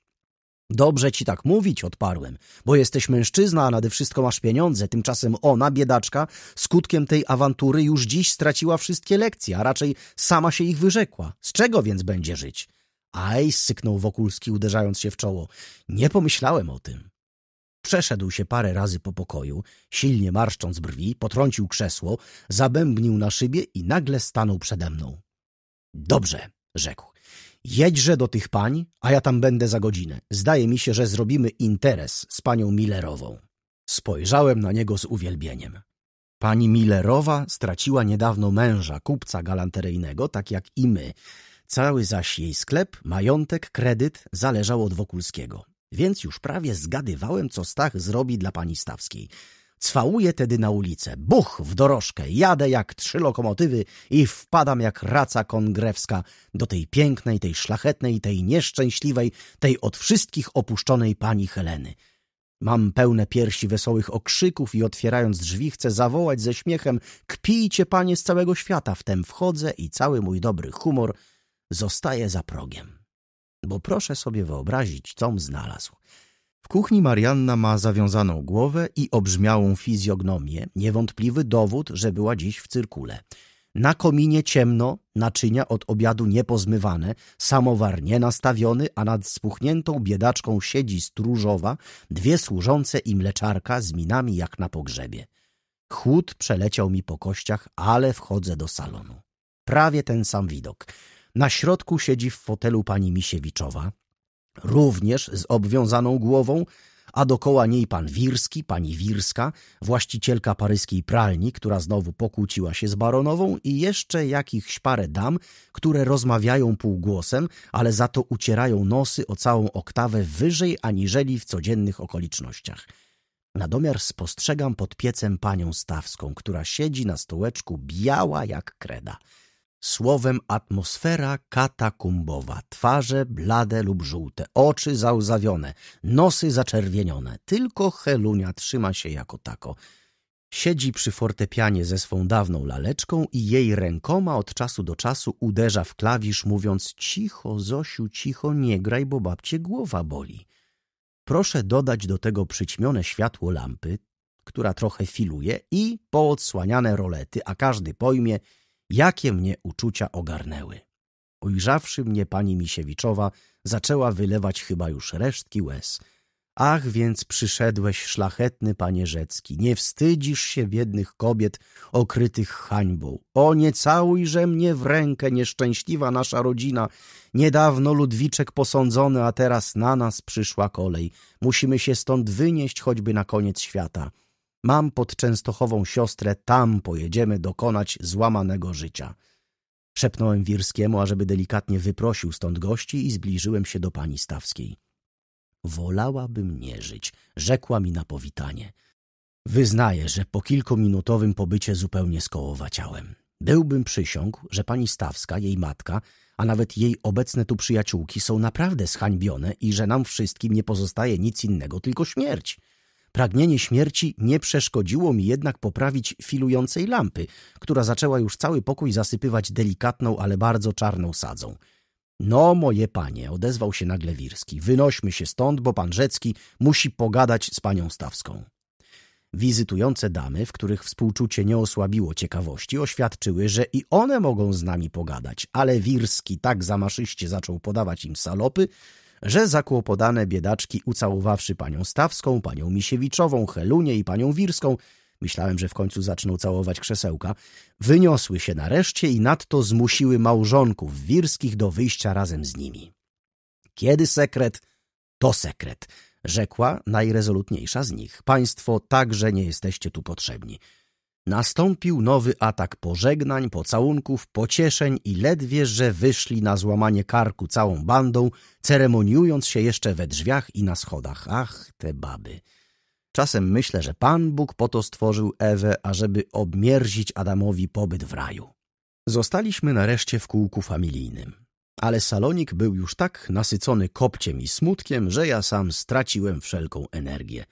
Dobrze ci tak mówić, odparłem, bo jesteś mężczyzna, a nade wszystko masz pieniądze. Tymczasem ona, biedaczka, skutkiem tej awantury już dziś straciła wszystkie lekcje, a raczej sama się ich wyrzekła. Z czego więc będzie żyć? Aj, syknął Wokulski, uderzając się w czoło. Nie pomyślałem o tym. Przeszedł się parę razy po pokoju, silnie marszcząc brwi, potrącił krzesło, zabębnił na szybie i nagle stanął przede mną. Dobrze, rzekł. Jedźże do tych pań, a ja tam będę za godzinę. Zdaje mi się, że zrobimy interes z panią Millerową. Spojrzałem na niego z uwielbieniem. Pani Millerowa straciła niedawno męża, kupca galanteryjnego, tak jak i my. Cały zaś jej sklep, majątek, kredyt zależał od Wokulskiego. Więc już prawie zgadywałem, co Stach zrobi dla pani Stawskiej. Cwałuję tedy na ulicę, buch w dorożkę, jadę jak trzy lokomotywy i wpadam jak raca kongrewska do tej pięknej, tej szlachetnej, tej nieszczęśliwej, tej od wszystkich opuszczonej pani Heleny. Mam pełne piersi wesołych okrzyków i otwierając drzwi chcę zawołać ze śmiechem kpijcie panie z całego świata, wtem wchodzę i cały mój dobry humor zostaje za progiem. Bo proszę sobie wyobrazić, com znalazł. W kuchni Marianna ma zawiązaną głowę i obrzmiałą fizjognomię, niewątpliwy dowód, że była dziś w cyrkule. Na kominie ciemno, naczynia od obiadu niepozmywane, samowar nie nastawiony, a nad spuchniętą biedaczką siedzi stróżowa, dwie służące i mleczarka z minami jak na pogrzebie. Chłód przeleciał mi po kościach, ale wchodzę do salonu. Prawie ten sam widok. Na środku siedzi w fotelu pani Misiewiczowa, również z obwiązaną głową, a dokoła niej pan Wirski, pani Wirska, właścicielka paryskiej pralni, która znowu pokłóciła się z baronową i jeszcze jakichś parę dam, które rozmawiają półgłosem, ale za to ucierają nosy o całą oktawę wyżej aniżeli w codziennych okolicznościach. Nadomiar spostrzegam pod piecem panią Stawską, która siedzi na stołeczku biała jak kreda – Słowem atmosfera katakumbowa, twarze blade lub żółte, oczy załzawione, nosy zaczerwienione. Tylko Helunia trzyma się jako tako. Siedzi przy fortepianie ze swą dawną laleczką i jej rękoma od czasu do czasu uderza w klawisz, mówiąc cicho, Zosiu, cicho, nie graj, bo babcie głowa boli. Proszę dodać do tego przyćmione światło lampy, która trochę filuje i poodsłaniane rolety, a każdy pojmie, jakie mnie uczucia ogarnęły. Ujrzawszy mnie pani Misiewiczowa, zaczęła wylewać chyba już resztki łez. Ach, więc przyszedłeś, szlachetny panie Rzecki, nie wstydzisz się biednych kobiet okrytych hańbą. O, nie całujże mnie w rękę, nieszczęśliwa nasza rodzina. Niedawno Ludwiczek posądzony, a teraz na nas przyszła kolej. Musimy się stąd wynieść choćby na koniec świata. Mam pod Częstochową siostrę, tam pojedziemy dokonać złamanego życia. Szepnąłem Wirskiemu, ażeby delikatnie wyprosił stąd gości i zbliżyłem się do pani Stawskiej. Wolałabym nie żyć, rzekła mi na powitanie. Wyznaję, że po kilkuminutowym pobycie zupełnie skołowaciałem. Byłbym przysiągł, że pani Stawska, jej matka, a nawet jej obecne tu przyjaciółki są naprawdę zhańbione i że nam wszystkim nie pozostaje nic innego, tylko śmierć. Pragnienie śmierci nie przeszkodziło mi jednak poprawić filującej lampy, która zaczęła już cały pokój zasypywać delikatną, ale bardzo czarną sadzą. No, moje panie, odezwał się nagle Wirski, wynośmy się stąd, bo pan Rzecki musi pogadać z panią Stawską. Wizytujące damy, w których współczucie nie osłabiło ciekawości, oświadczyły, że i one mogą z nami pogadać, ale Wirski tak zamaszyście zaczął podawać im salopy, że zakłopotane biedaczki ucałowawszy panią Stawską, panią Misiewiczową, Helunię i panią Wirską, myślałem, że w końcu zaczną całować krzesełka, wyniosły się nareszcie i nadto zmusiły małżonków Wirskich do wyjścia razem z nimi. Kiedy sekret, to sekret, rzekła najrezolutniejsza z nich. Państwo także nie jesteście tu potrzebni. Nastąpił nowy atak pożegnań, pocałunków, pocieszeń i ledwie, że wyszli na złamanie karku całą bandą, ceremoniując się jeszcze we drzwiach i na schodach. Ach, te baby! Czasem myślę, że Pan Bóg po to stworzył Ewę, ażeby obmierzić Adamowi pobyt w raju. Zostaliśmy nareszcie w kółku familijnym. Ale salonik był już tak nasycony kopciem i smutkiem, że ja sam straciłem wszelką energię.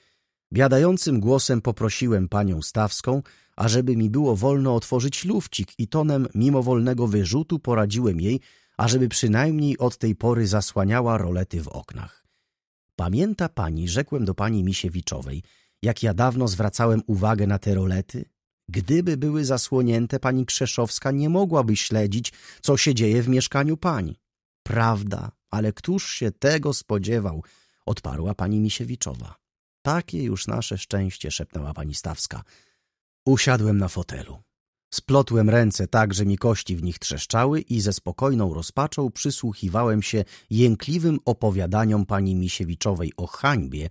Biadającym głosem poprosiłem panią Stawską – ażeby mi było wolno otworzyć lufcik i tonem mimowolnego wyrzutu poradziłem jej, ażeby przynajmniej od tej pory zasłaniała rolety w oknach. Pamięta pani, rzekłem do pani Misiewiczowej, jak ja dawno zwracałem uwagę na te rolety? Gdyby były zasłonięte, pani Krzeszowska nie mogłaby śledzić, co się dzieje w mieszkaniu pani. Prawda, ale któż się tego spodziewał? Odparła pani Misiewiczowa. Takie już nasze szczęście, szepnęła pani Stawska. Usiadłem na fotelu. Splotłem ręce tak, że mi kości w nich trzeszczały i ze spokojną rozpaczą przysłuchiwałem się jękliwym opowiadaniom pani Misiewiczowej o hańbie,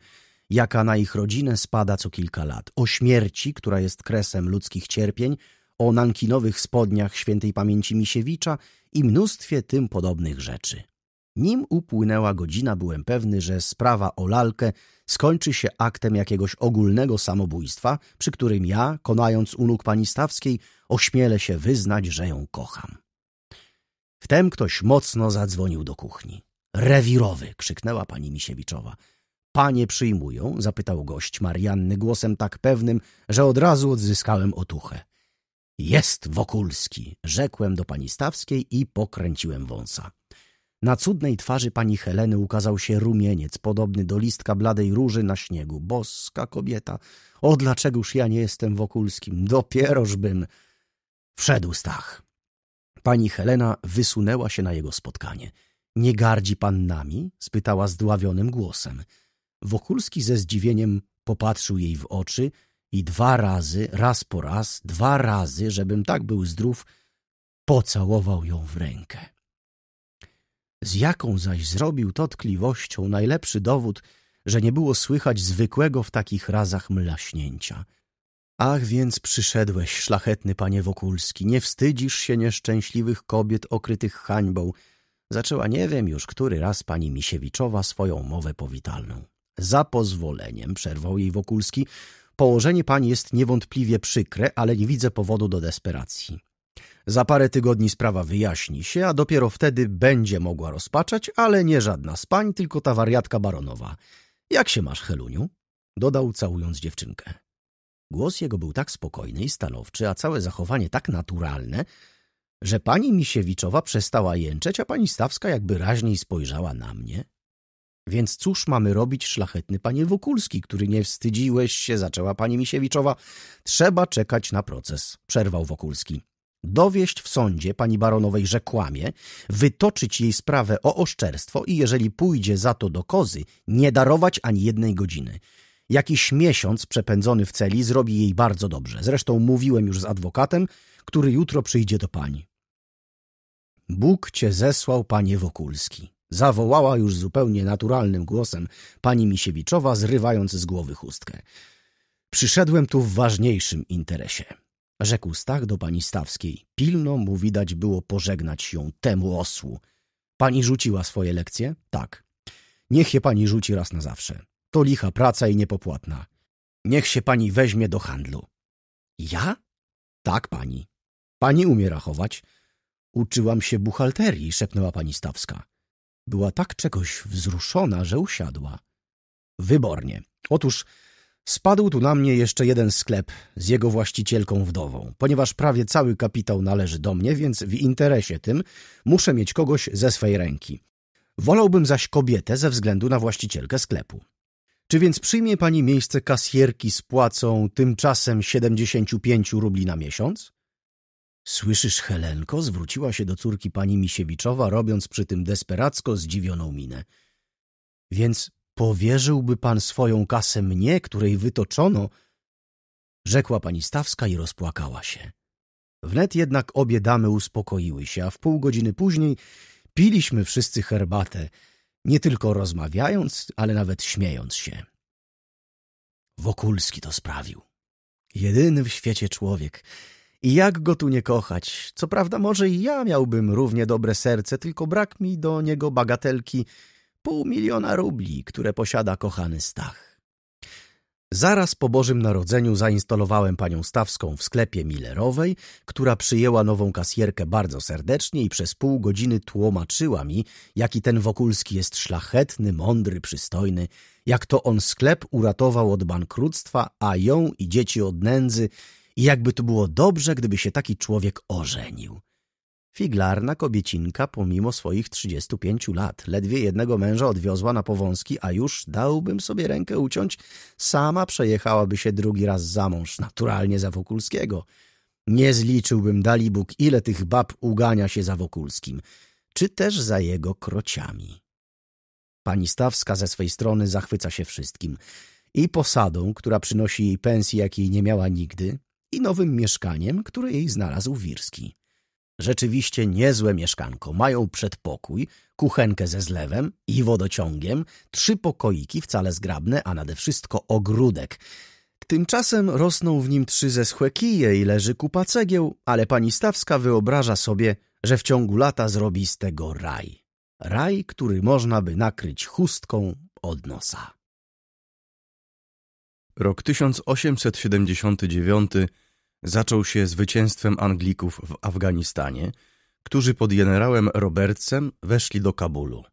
jaka na ich rodzinę spada co kilka lat, o śmierci, która jest kresem ludzkich cierpień, o nankinowych spodniach świętej pamięci Misiewicza i mnóstwie tym podobnych rzeczy. Nim upłynęła godzina, byłem pewny, że sprawa o lalkę skończy się aktem jakiegoś ogólnego samobójstwa, przy którym ja, konając u nóg pani Stawskiej, ośmielę się wyznać, że ją kocham. Wtem ktoś mocno zadzwonił do kuchni. Rewirowy! krzyknęła pani Misiewiczowa. Panie przyjmują? zapytał gość Marianny głosem tak pewnym, że od razu odzyskałem otuchę. Jest Wokulski! rzekłem do pani Stawskiej i pokręciłem wąsa. Na cudnej twarzy pani Heleny ukazał się rumieniec, podobny do listka bladej róży na śniegu. Boska kobieta! O, dlaczegoż ja nie jestem Wokulskim? Dopierożbym! Wszedł Stach. Pani Helena wysunęła się na jego spotkanie. Nie gardzi pan nami? spytała zdławionym głosem. Wokulski ze zdziwieniem popatrzył jej w oczy i dwa razy, raz po raz, dwa razy, żebym tak był zdrów, pocałował ją w rękę z jaką zaś zrobił to tkliwością najlepszy dowód, że nie było słychać zwykłego w takich razach mlaśnięcia. Ach, więc przyszedłeś, szlachetny panie Wokulski, nie wstydzisz się nieszczęśliwych kobiet okrytych hańbą. Zaczęła nie wiem już, który raz pani Misiewiczowa swoją mowę powitalną. Za pozwoleniem, przerwał jej Wokulski, położenie pani jest niewątpliwie przykre, ale nie widzę powodu do desperacji. Za parę tygodni sprawa wyjaśni się, a dopiero wtedy będzie mogła rozpaczać, ale nie żadna z pań, tylko ta wariatka baronowa. Jak się masz, Heluniu? Dodał, całując dziewczynkę. Głos jego był tak spokojny i stanowczy, a całe zachowanie tak naturalne, że pani Misiewiczowa przestała jęczeć, a pani Stawska jakby raźniej spojrzała na mnie. Więc cóż mamy robić, szlachetny panie Wokulski, który nie wstydziłeś się, zaczęła pani Misiewiczowa. Trzeba czekać na proces, przerwał Wokulski dowieść w sądzie pani baronowej, że kłamie, wytoczyć jej sprawę o oszczerstwo i jeżeli pójdzie za to do kozy, nie darować ani jednej godziny. Jakiś miesiąc przepędzony w celi zrobi jej bardzo dobrze. Zresztą mówiłem już z adwokatem, który jutro przyjdzie do pani. Bóg cię zesłał, panie Wokulski. Zawołała już zupełnie naturalnym głosem pani Misiewiczowa, zrywając z głowy chustkę. Przyszedłem tu w ważniejszym interesie rzekł Stach do pani Stawskiej. Pilno mu widać było pożegnać ją temu osłu. Pani rzuciła swoje lekcje? Tak. Niech je pani rzuci raz na zawsze. To licha praca i niepopłatna. Niech się pani weźmie do handlu. Ja? Tak, pani. Pani umie rachować. Uczyłam się buchalterii, szepnęła pani Stawska. Była tak czegoś wzruszona, że usiadła. Wybornie. Otóż Spadł tu na mnie jeszcze jeden sklep z jego właścicielką wdową. Ponieważ prawie cały kapitał należy do mnie, więc w interesie tym muszę mieć kogoś ze swej ręki. Wolałbym zaś kobietę ze względu na właścicielkę sklepu. Czy więc przyjmie pani miejsce kasjerki z płacą tymczasem 75 rubli na miesiąc? Słyszysz, Helenko? Zwróciła się do córki pani Misiewiczowa, robiąc przy tym desperacko zdziwioną minę. Więc Powierzyłby pan swoją kasę mnie, której wytoczono? Rzekła pani Stawska i rozpłakała się. Wnet jednak obie damy uspokoiły się, a w pół godziny później piliśmy wszyscy herbatę, nie tylko rozmawiając, ale nawet śmiejąc się. Wokulski to sprawił. Jedyny w świecie człowiek. I jak go tu nie kochać? Co prawda może i ja miałbym równie dobre serce, tylko brak mi do niego bagatelki pół miliona rubli, które posiada kochany Stach. Zaraz po Bożym Narodzeniu zainstalowałem panią Stawską w sklepie Millerowej, która przyjęła nową kasjerkę bardzo serdecznie i przez pół godziny tłumaczyła mi, jaki ten Wokulski jest szlachetny, mądry, przystojny, jak to on sklep uratował od bankructwa, a ją i dzieci od nędzy i jakby to było dobrze, gdyby się taki człowiek ożenił. Figlarna kobiecinka pomimo swoich 35 lat ledwie jednego męża odwiozła na powązki, a już dałbym sobie rękę uciąć, sama przejechałaby się drugi raz za mąż, naturalnie za Wokulskiego. Nie zliczyłbym, dali Bóg, ile tych bab ugania się za Wokulskim, czy też za jego krociami. Pani Stawska ze swej strony zachwyca się wszystkim. I posadą, która przynosi jej pensji, jakiej nie miała nigdy, i nowym mieszkaniem, które jej znalazł Wirski. Rzeczywiście niezłe mieszkanko. Mają przedpokój, kuchenkę ze zlewem i wodociągiem, trzy pokoiki wcale zgrabne, a nade wszystko ogródek. Tymczasem rosną w nim trzy zeschłe kije i leży kupa cegieł, ale pani Stawska wyobraża sobie, że w ciągu lata zrobi z tego raj. Raj, który można by nakryć chustką od nosa. Rok 1879 zaczął się zwycięstwem Anglików w Afganistanie, którzy pod generałem Robertsem weszli do Kabulu.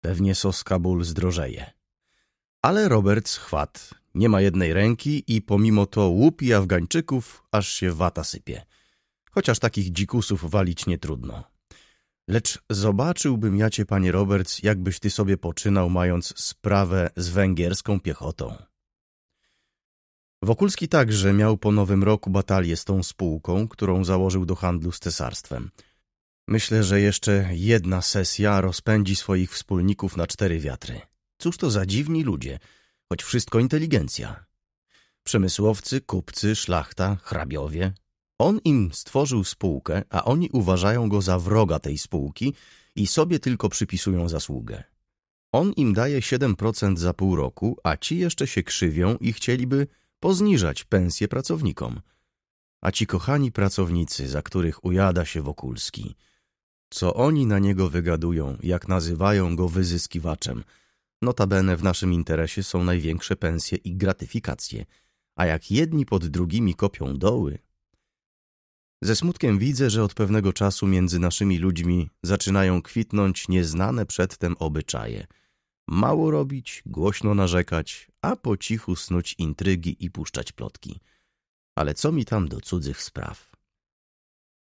Pewnie sos Kabul zdrożeje. Ale Roberts chwat, nie ma jednej ręki i pomimo to łupi Afgańczyków, aż się wata sypie. Chociaż takich dzikusów walić nie trudno. Lecz zobaczyłbym ja cię, panie Roberts, jakbyś ty sobie poczynał, mając sprawę z węgierską piechotą. Wokulski także miał po nowym roku batalię z tą spółką, którą założył do handlu z cesarstwem. Myślę, że jeszcze jedna sesja rozpędzi swoich wspólników na cztery wiatry. Cóż to za dziwni ludzie, choć wszystko inteligencja. Przemysłowcy, kupcy, szlachta, hrabiowie. On im stworzył spółkę, a oni uważają go za wroga tej spółki i sobie tylko przypisują zasługę. On im daje 7% za pół roku, a ci jeszcze się krzywią i chcieliby pozniżać pensje pracownikom. A ci kochani pracownicy, za których ujada się Wokulski, co oni na niego wygadują, jak nazywają go wyzyskiwaczem. Notabene w naszym interesie są największe pensje i gratyfikacje, a jak jedni pod drugimi kopią doły... Ze smutkiem widzę, że od pewnego czasu między naszymi ludźmi zaczynają kwitnąć nieznane przedtem obyczaje – mało robić, głośno narzekać, a po cichu snuć intrygi i puszczać plotki. Ale co mi tam do cudzych spraw?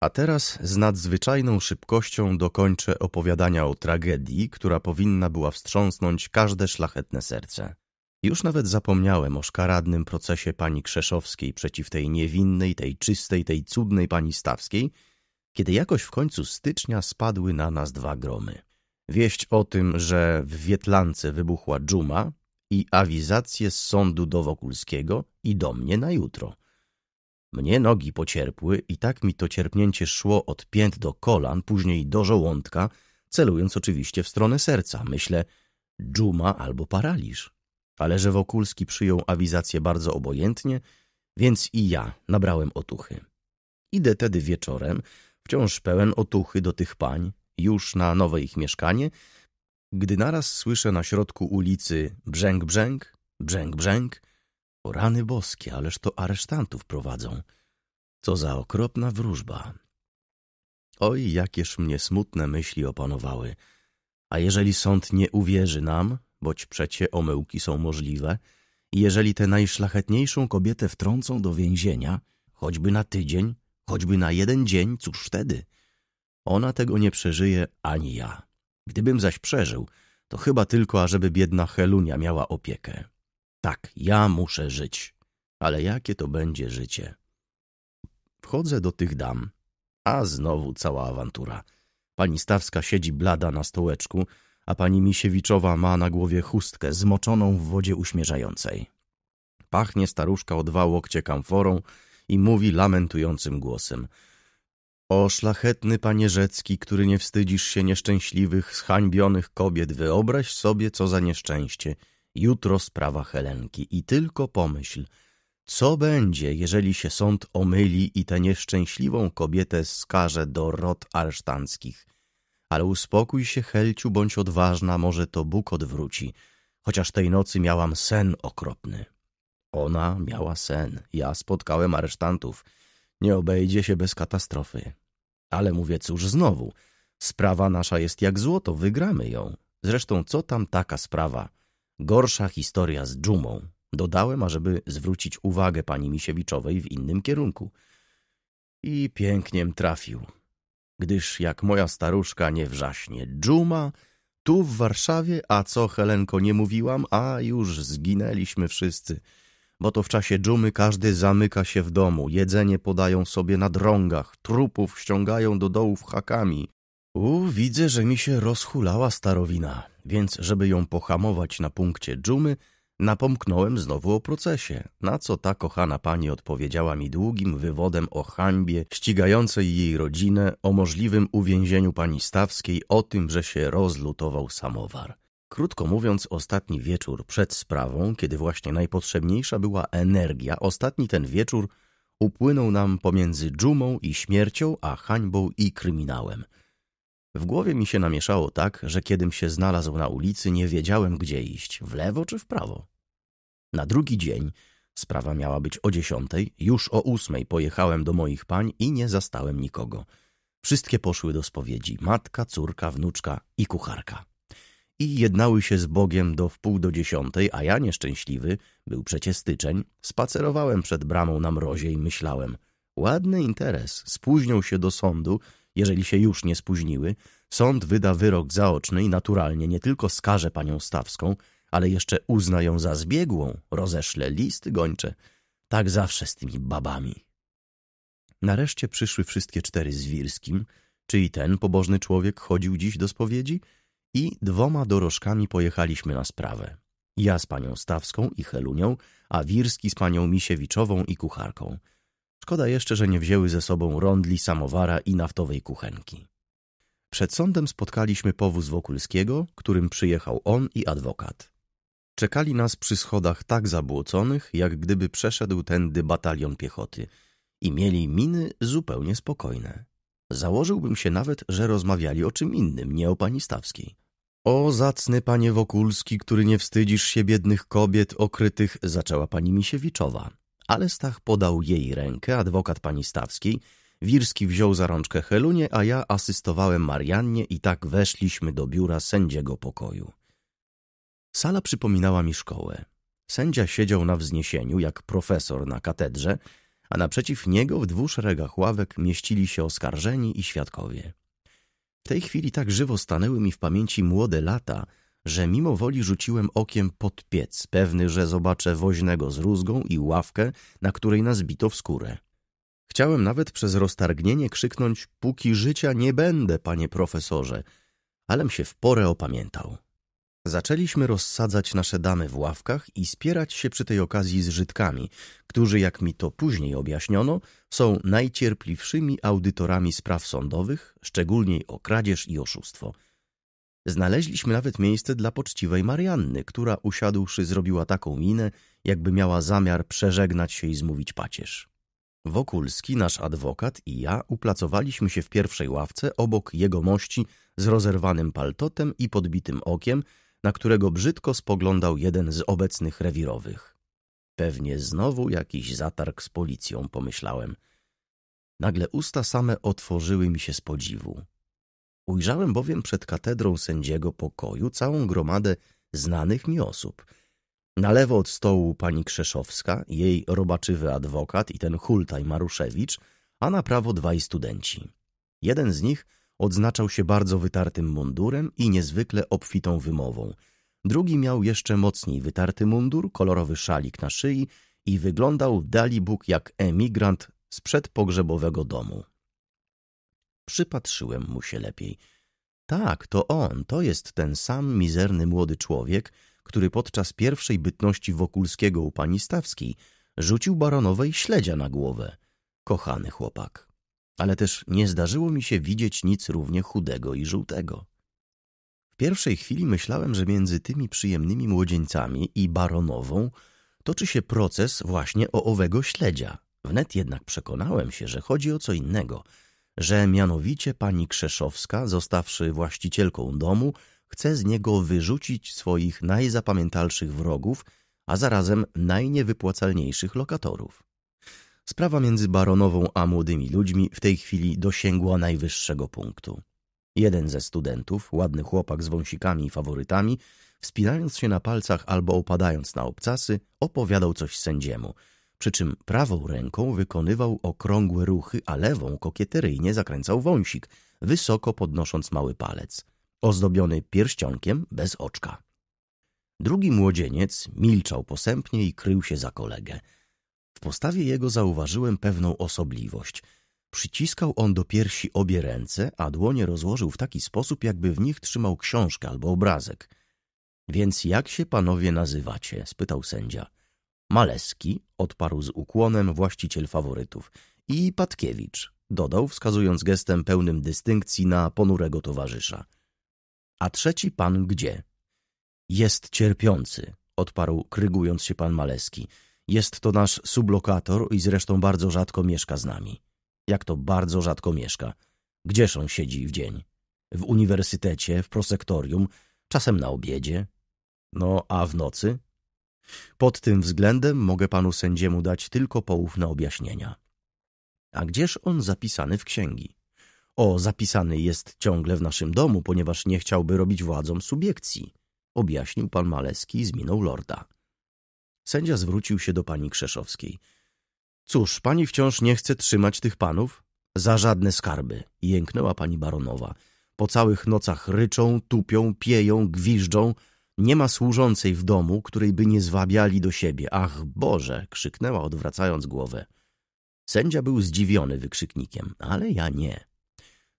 A teraz z nadzwyczajną szybkością dokończę opowiadania o tragedii, która powinna była wstrząsnąć każde szlachetne serce. Już nawet zapomniałem o szkaradnym procesie pani Krzeszowskiej przeciw tej niewinnej, tej czystej, tej cudnej pani Stawskiej, kiedy jakoś w końcu stycznia spadły na nas dwa gromy. Wieść o tym, że w Wietlance wybuchła dżuma i awizację z sądu do Wokulskiego i do mnie na jutro. Mnie nogi pocierpły i tak mi to cierpnięcie szło od pięt do kolan, później do żołądka, celując oczywiście w stronę serca. Myślę, dżuma albo paraliż. Ale że Wokulski przyjął awizację bardzo obojętnie, więc i ja nabrałem otuchy. Idę tedy wieczorem, wciąż pełen otuchy do tych pań, już na nowe ich mieszkanie, gdy naraz słyszę na środku ulicy brzęk, brzęk, brzęk, brzęk. O rany boskie, ależ to aresztantów prowadzą. Co za okropna wróżba. Oj, jakież mnie smutne myśli opanowały. A jeżeli sąd nie uwierzy nam, boć przecie omyłki są możliwe, i jeżeli tę najszlachetniejszą kobietę wtrącą do więzienia, choćby na tydzień, choćby na jeden dzień, cóż wtedy? Ona tego nie przeżyje ani ja. Gdybym zaś przeżył, to chyba tylko, ażeby biedna Helunia miała opiekę. Tak, ja muszę żyć. Ale jakie to będzie życie? Wchodzę do tych dam. A znowu cała awantura. Pani Stawska siedzi blada na stołeczku, a pani Misiewiczowa ma na głowie chustkę zmoczoną w wodzie uśmierzającej. Pachnie staruszka o dwa łokcie kamforą i mówi lamentującym głosem – o szlachetny panie Rzecki, który nie wstydzisz się nieszczęśliwych, zhańbionych kobiet, wyobraź sobie, co za nieszczęście. Jutro sprawa Helenki i tylko pomyśl, co będzie, jeżeli się sąd omyli i tę nieszczęśliwą kobietę skaże do rot arsztanckich. Ale uspokój się, Helciu, bądź odważna, może to Bóg odwróci. Chociaż tej nocy miałam sen okropny. Ona miała sen, ja spotkałem aresztantów. Nie obejdzie się bez katastrofy. Ale mówię, cóż znowu, sprawa nasza jest jak złoto, wygramy ją. Zresztą co tam taka sprawa? Gorsza historia z dżumą. Dodałem, ażeby zwrócić uwagę pani Misiewiczowej w innym kierunku. I piękniem trafił. Gdyż jak moja staruszka nie wrzaśnie dżuma, tu w Warszawie, a co Helenko nie mówiłam, a już zginęliśmy wszyscy – bo to w czasie dżumy każdy zamyka się w domu, jedzenie podają sobie na drągach, trupów ściągają do dołów hakami. U, widzę, że mi się rozhulała starowina, więc żeby ją pohamować na punkcie dżumy, napomknąłem znowu o procesie, na co ta kochana pani odpowiedziała mi długim wywodem o hańbie ścigającej jej rodzinę, o możliwym uwięzieniu pani Stawskiej, o tym, że się rozlutował samowar. Krótko mówiąc, ostatni wieczór przed sprawą, kiedy właśnie najpotrzebniejsza była energia, ostatni ten wieczór upłynął nam pomiędzy dżumą i śmiercią, a hańbą i kryminałem. W głowie mi się namieszało tak, że kiedym się znalazł na ulicy, nie wiedziałem gdzie iść, w lewo czy w prawo. Na drugi dzień, sprawa miała być o dziesiątej, już o ósmej pojechałem do moich pań i nie zastałem nikogo. Wszystkie poszły do spowiedzi, matka, córka, wnuczka i kucharka i jednały się z Bogiem do wpół do dziesiątej, a ja nieszczęśliwy, był przecie styczeń, spacerowałem przed bramą na mrozie i myślałem, ładny interes, spóźnią się do sądu, jeżeli się już nie spóźniły, sąd wyda wyrok zaoczny i naturalnie nie tylko skaże panią Stawską, ale jeszcze uzna ją za zbiegłą, rozeszle listy gończe. Tak zawsze z tymi babami. Nareszcie przyszły wszystkie cztery z Wirskim, czy i ten pobożny człowiek chodził dziś do spowiedzi – i dwoma dorożkami pojechaliśmy na sprawę. Ja z panią Stawską i Helunią, a Wirski z panią Misiewiczową i kucharką. Szkoda jeszcze, że nie wzięły ze sobą rondli, samowara i naftowej kuchenki. Przed sądem spotkaliśmy powóz Wokulskiego, którym przyjechał on i adwokat. Czekali nas przy schodach tak zabłoconych, jak gdyby przeszedł tędy batalion piechoty i mieli miny zupełnie spokojne. Założyłbym się nawet, że rozmawiali o czym innym, nie o pani Stawskiej. O zacny panie Wokulski, który nie wstydzisz się biednych kobiet okrytych, zaczęła pani Misiewiczowa. Ale Stach podał jej rękę, adwokat pani Stawskiej, Wirski wziął za rączkę Helunię, a ja asystowałem Mariannie i tak weszliśmy do biura sędziego pokoju. Sala przypominała mi szkołę. Sędzia siedział na wzniesieniu, jak profesor na katedrze, a naprzeciw niego w dwóch szeregach ławek mieścili się oskarżeni i świadkowie. W tej chwili tak żywo stanęły mi w pamięci młode lata, że mimo woli rzuciłem okiem pod piec, pewny, że zobaczę woźnego z rózgą i ławkę, na której nas bito w skórę. Chciałem nawet przez roztargnienie krzyknąć, póki życia nie będę, panie profesorze, alem się w porę opamiętał. Zaczęliśmy rozsadzać nasze damy w ławkach i spierać się przy tej okazji z Żydkami, którzy, jak mi to później objaśniono, są najcierpliwszymi audytorami spraw sądowych, szczególnie o kradzież i oszustwo. Znaleźliśmy nawet miejsce dla poczciwej Marianny, która usiadłszy zrobiła taką minę, jakby miała zamiar przeżegnać się i zmówić pacierz. Wokulski, nasz adwokat i ja uplacowaliśmy się w pierwszej ławce obok jego mości z rozerwanym paltotem i podbitym okiem, na którego brzydko spoglądał jeden z obecnych rewirowych. Pewnie znowu jakiś zatarg z policją, pomyślałem. Nagle usta same otworzyły mi się z podziwu. Ujrzałem bowiem przed katedrą sędziego pokoju całą gromadę znanych mi osób. Na lewo od stołu pani Krzeszowska, jej robaczywy adwokat i ten hultaj Maruszewicz, a na prawo dwaj studenci. Jeden z nich – odznaczał się bardzo wytartym mundurem i niezwykle obfitą wymową. Drugi miał jeszcze mocniej wytarty mundur, kolorowy szalik na szyi i wyglądał dalibóg jak emigrant sprzed pogrzebowego domu. Przypatrzyłem mu się lepiej. Tak, to on, to jest ten sam mizerny młody człowiek, który podczas pierwszej bytności Wokulskiego u pani Stawskiej rzucił baronowej śledzia na głowę. Kochany chłopak ale też nie zdarzyło mi się widzieć nic równie chudego i żółtego. W pierwszej chwili myślałem, że między tymi przyjemnymi młodzieńcami i baronową toczy się proces właśnie o owego śledzia. Wnet jednak przekonałem się, że chodzi o co innego, że mianowicie pani Krzeszowska, zostawszy właścicielką domu, chce z niego wyrzucić swoich najzapamiętalszych wrogów, a zarazem najniewypłacalniejszych lokatorów. Sprawa między baronową a młodymi ludźmi w tej chwili dosięgła najwyższego punktu. Jeden ze studentów, ładny chłopak z wąsikami i faworytami, wspinając się na palcach albo opadając na obcasy, opowiadał coś sędziemu, przy czym prawą ręką wykonywał okrągłe ruchy, a lewą kokieteryjnie zakręcał wąsik, wysoko podnosząc mały palec, ozdobiony pierścionkiem bez oczka. Drugi młodzieniec milczał posępnie i krył się za kolegę – w postawie jego zauważyłem pewną osobliwość. Przyciskał on do piersi obie ręce, a dłonie rozłożył w taki sposób, jakby w nich trzymał książkę albo obrazek. Więc jak się panowie nazywacie? spytał sędzia. Maleski, odparł z ukłonem właściciel faworytów, i Patkiewicz, dodał, wskazując gestem pełnym dystynkcji na ponurego towarzysza. A trzeci pan gdzie? Jest cierpiący, odparł, krygując się pan Maleski. Jest to nasz sublokator i zresztą bardzo rzadko mieszka z nami. Jak to bardzo rzadko mieszka? Gdzież on siedzi w dzień? W uniwersytecie, w prosektorium, czasem na obiedzie. No, a w nocy? Pod tym względem mogę panu sędziemu dać tylko poufne objaśnienia. A gdzież on zapisany w księgi? O, zapisany jest ciągle w naszym domu, ponieważ nie chciałby robić władzom subiekcji, objaśnił pan Maleski z miną lorda. Sędzia zwrócił się do pani Krzeszowskiej. Cóż, pani wciąż nie chce trzymać tych panów? Za żadne skarby, jęknęła pani baronowa. Po całych nocach ryczą, tupią, pieją, gwiżdżą. Nie ma służącej w domu, której by nie zwabiali do siebie. Ach, Boże! krzyknęła odwracając głowę. Sędzia był zdziwiony wykrzyknikiem, ale ja nie.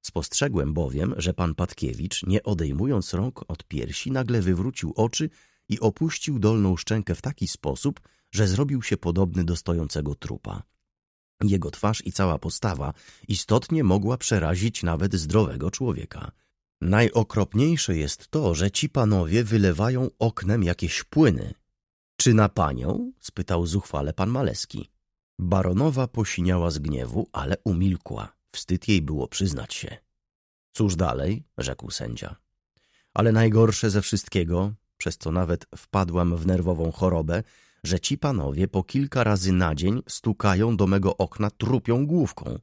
Spostrzegłem bowiem, że pan Patkiewicz, nie odejmując rąk od piersi, nagle wywrócił oczy i opuścił dolną szczękę w taki sposób, że zrobił się podobny do stojącego trupa. Jego twarz i cała postawa istotnie mogła przerazić nawet zdrowego człowieka. Najokropniejsze jest to, że ci panowie wylewają oknem jakieś płyny. Czy na panią? spytał zuchwale pan Maleski. Baronowa posiniała z gniewu, ale umilkła. Wstyd jej było przyznać się. Cóż dalej? rzekł sędzia. Ale najgorsze ze wszystkiego, przez co nawet wpadłem w nerwową chorobę, że ci panowie po kilka razy na dzień stukają do mego okna trupią główką.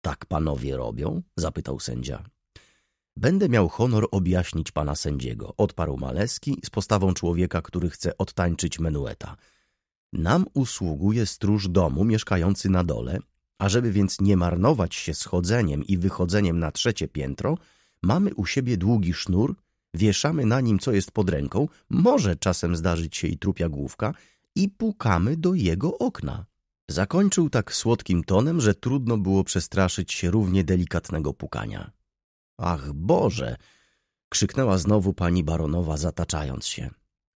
Tak panowie robią? zapytał sędzia. Będę miał honor objaśnić pana sędziego, odparł Maleski z postawą człowieka, który chce odtańczyć menueta. Nam usługuje stróż domu mieszkający na dole, ażeby więc nie marnować się schodzeniem i wychodzeniem na trzecie piętro, mamy u siebie długi sznur, wieszamy na nim, co jest pod ręką, może czasem zdarzyć się i trupia główka, i pukamy do jego okna. Zakończył tak słodkim tonem, że trudno było przestraszyć się równie delikatnego pukania. Ach Boże! krzyknęła znowu pani baronowa, zataczając się.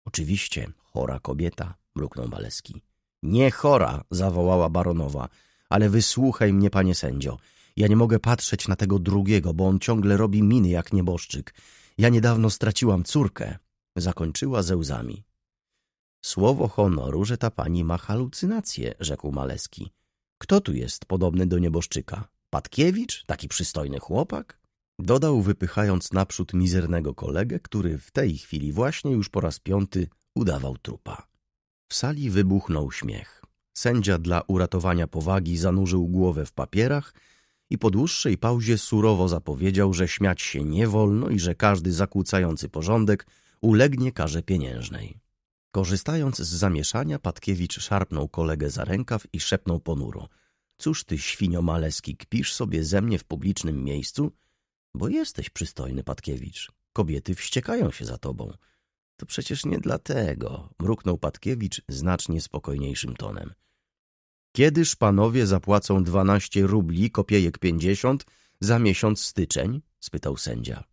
Oczywiście, chora kobieta, mruknął Maleski. Nie chora, zawołała baronowa, ale wysłuchaj mnie, panie sędzio. Ja nie mogę patrzeć na tego drugiego, bo on ciągle robi miny jak nieboszczyk. Ja niedawno straciłam córkę, zakończyła ze łzami. Słowo honoru, że ta pani ma halucynację, rzekł Maleski. Kto tu jest podobny do nieboszczyka? Patkiewicz? Taki przystojny chłopak? Dodał, wypychając naprzód mizernego kolegę, który w tej chwili właśnie już po raz piąty udawał trupa. W sali wybuchnął śmiech. Sędzia dla uratowania powagi zanurzył głowę w papierach, i po dłuższej pauzie surowo zapowiedział, że śmiać się nie wolno i że każdy zakłócający porządek ulegnie karze pieniężnej. Korzystając z zamieszania, Patkiewicz szarpnął kolegę za rękaw i szepnął ponuro. Cóż ty, świniomaleski, kpisz sobie ze mnie w publicznym miejscu? Bo jesteś przystojny, Patkiewicz. Kobiety wściekają się za tobą. To przecież nie dlatego, mruknął Patkiewicz znacznie spokojniejszym tonem. Kiedyż panowie zapłacą dwanaście rubli, kopiejek pięćdziesiąt, za miesiąc styczeń? spytał sędzia.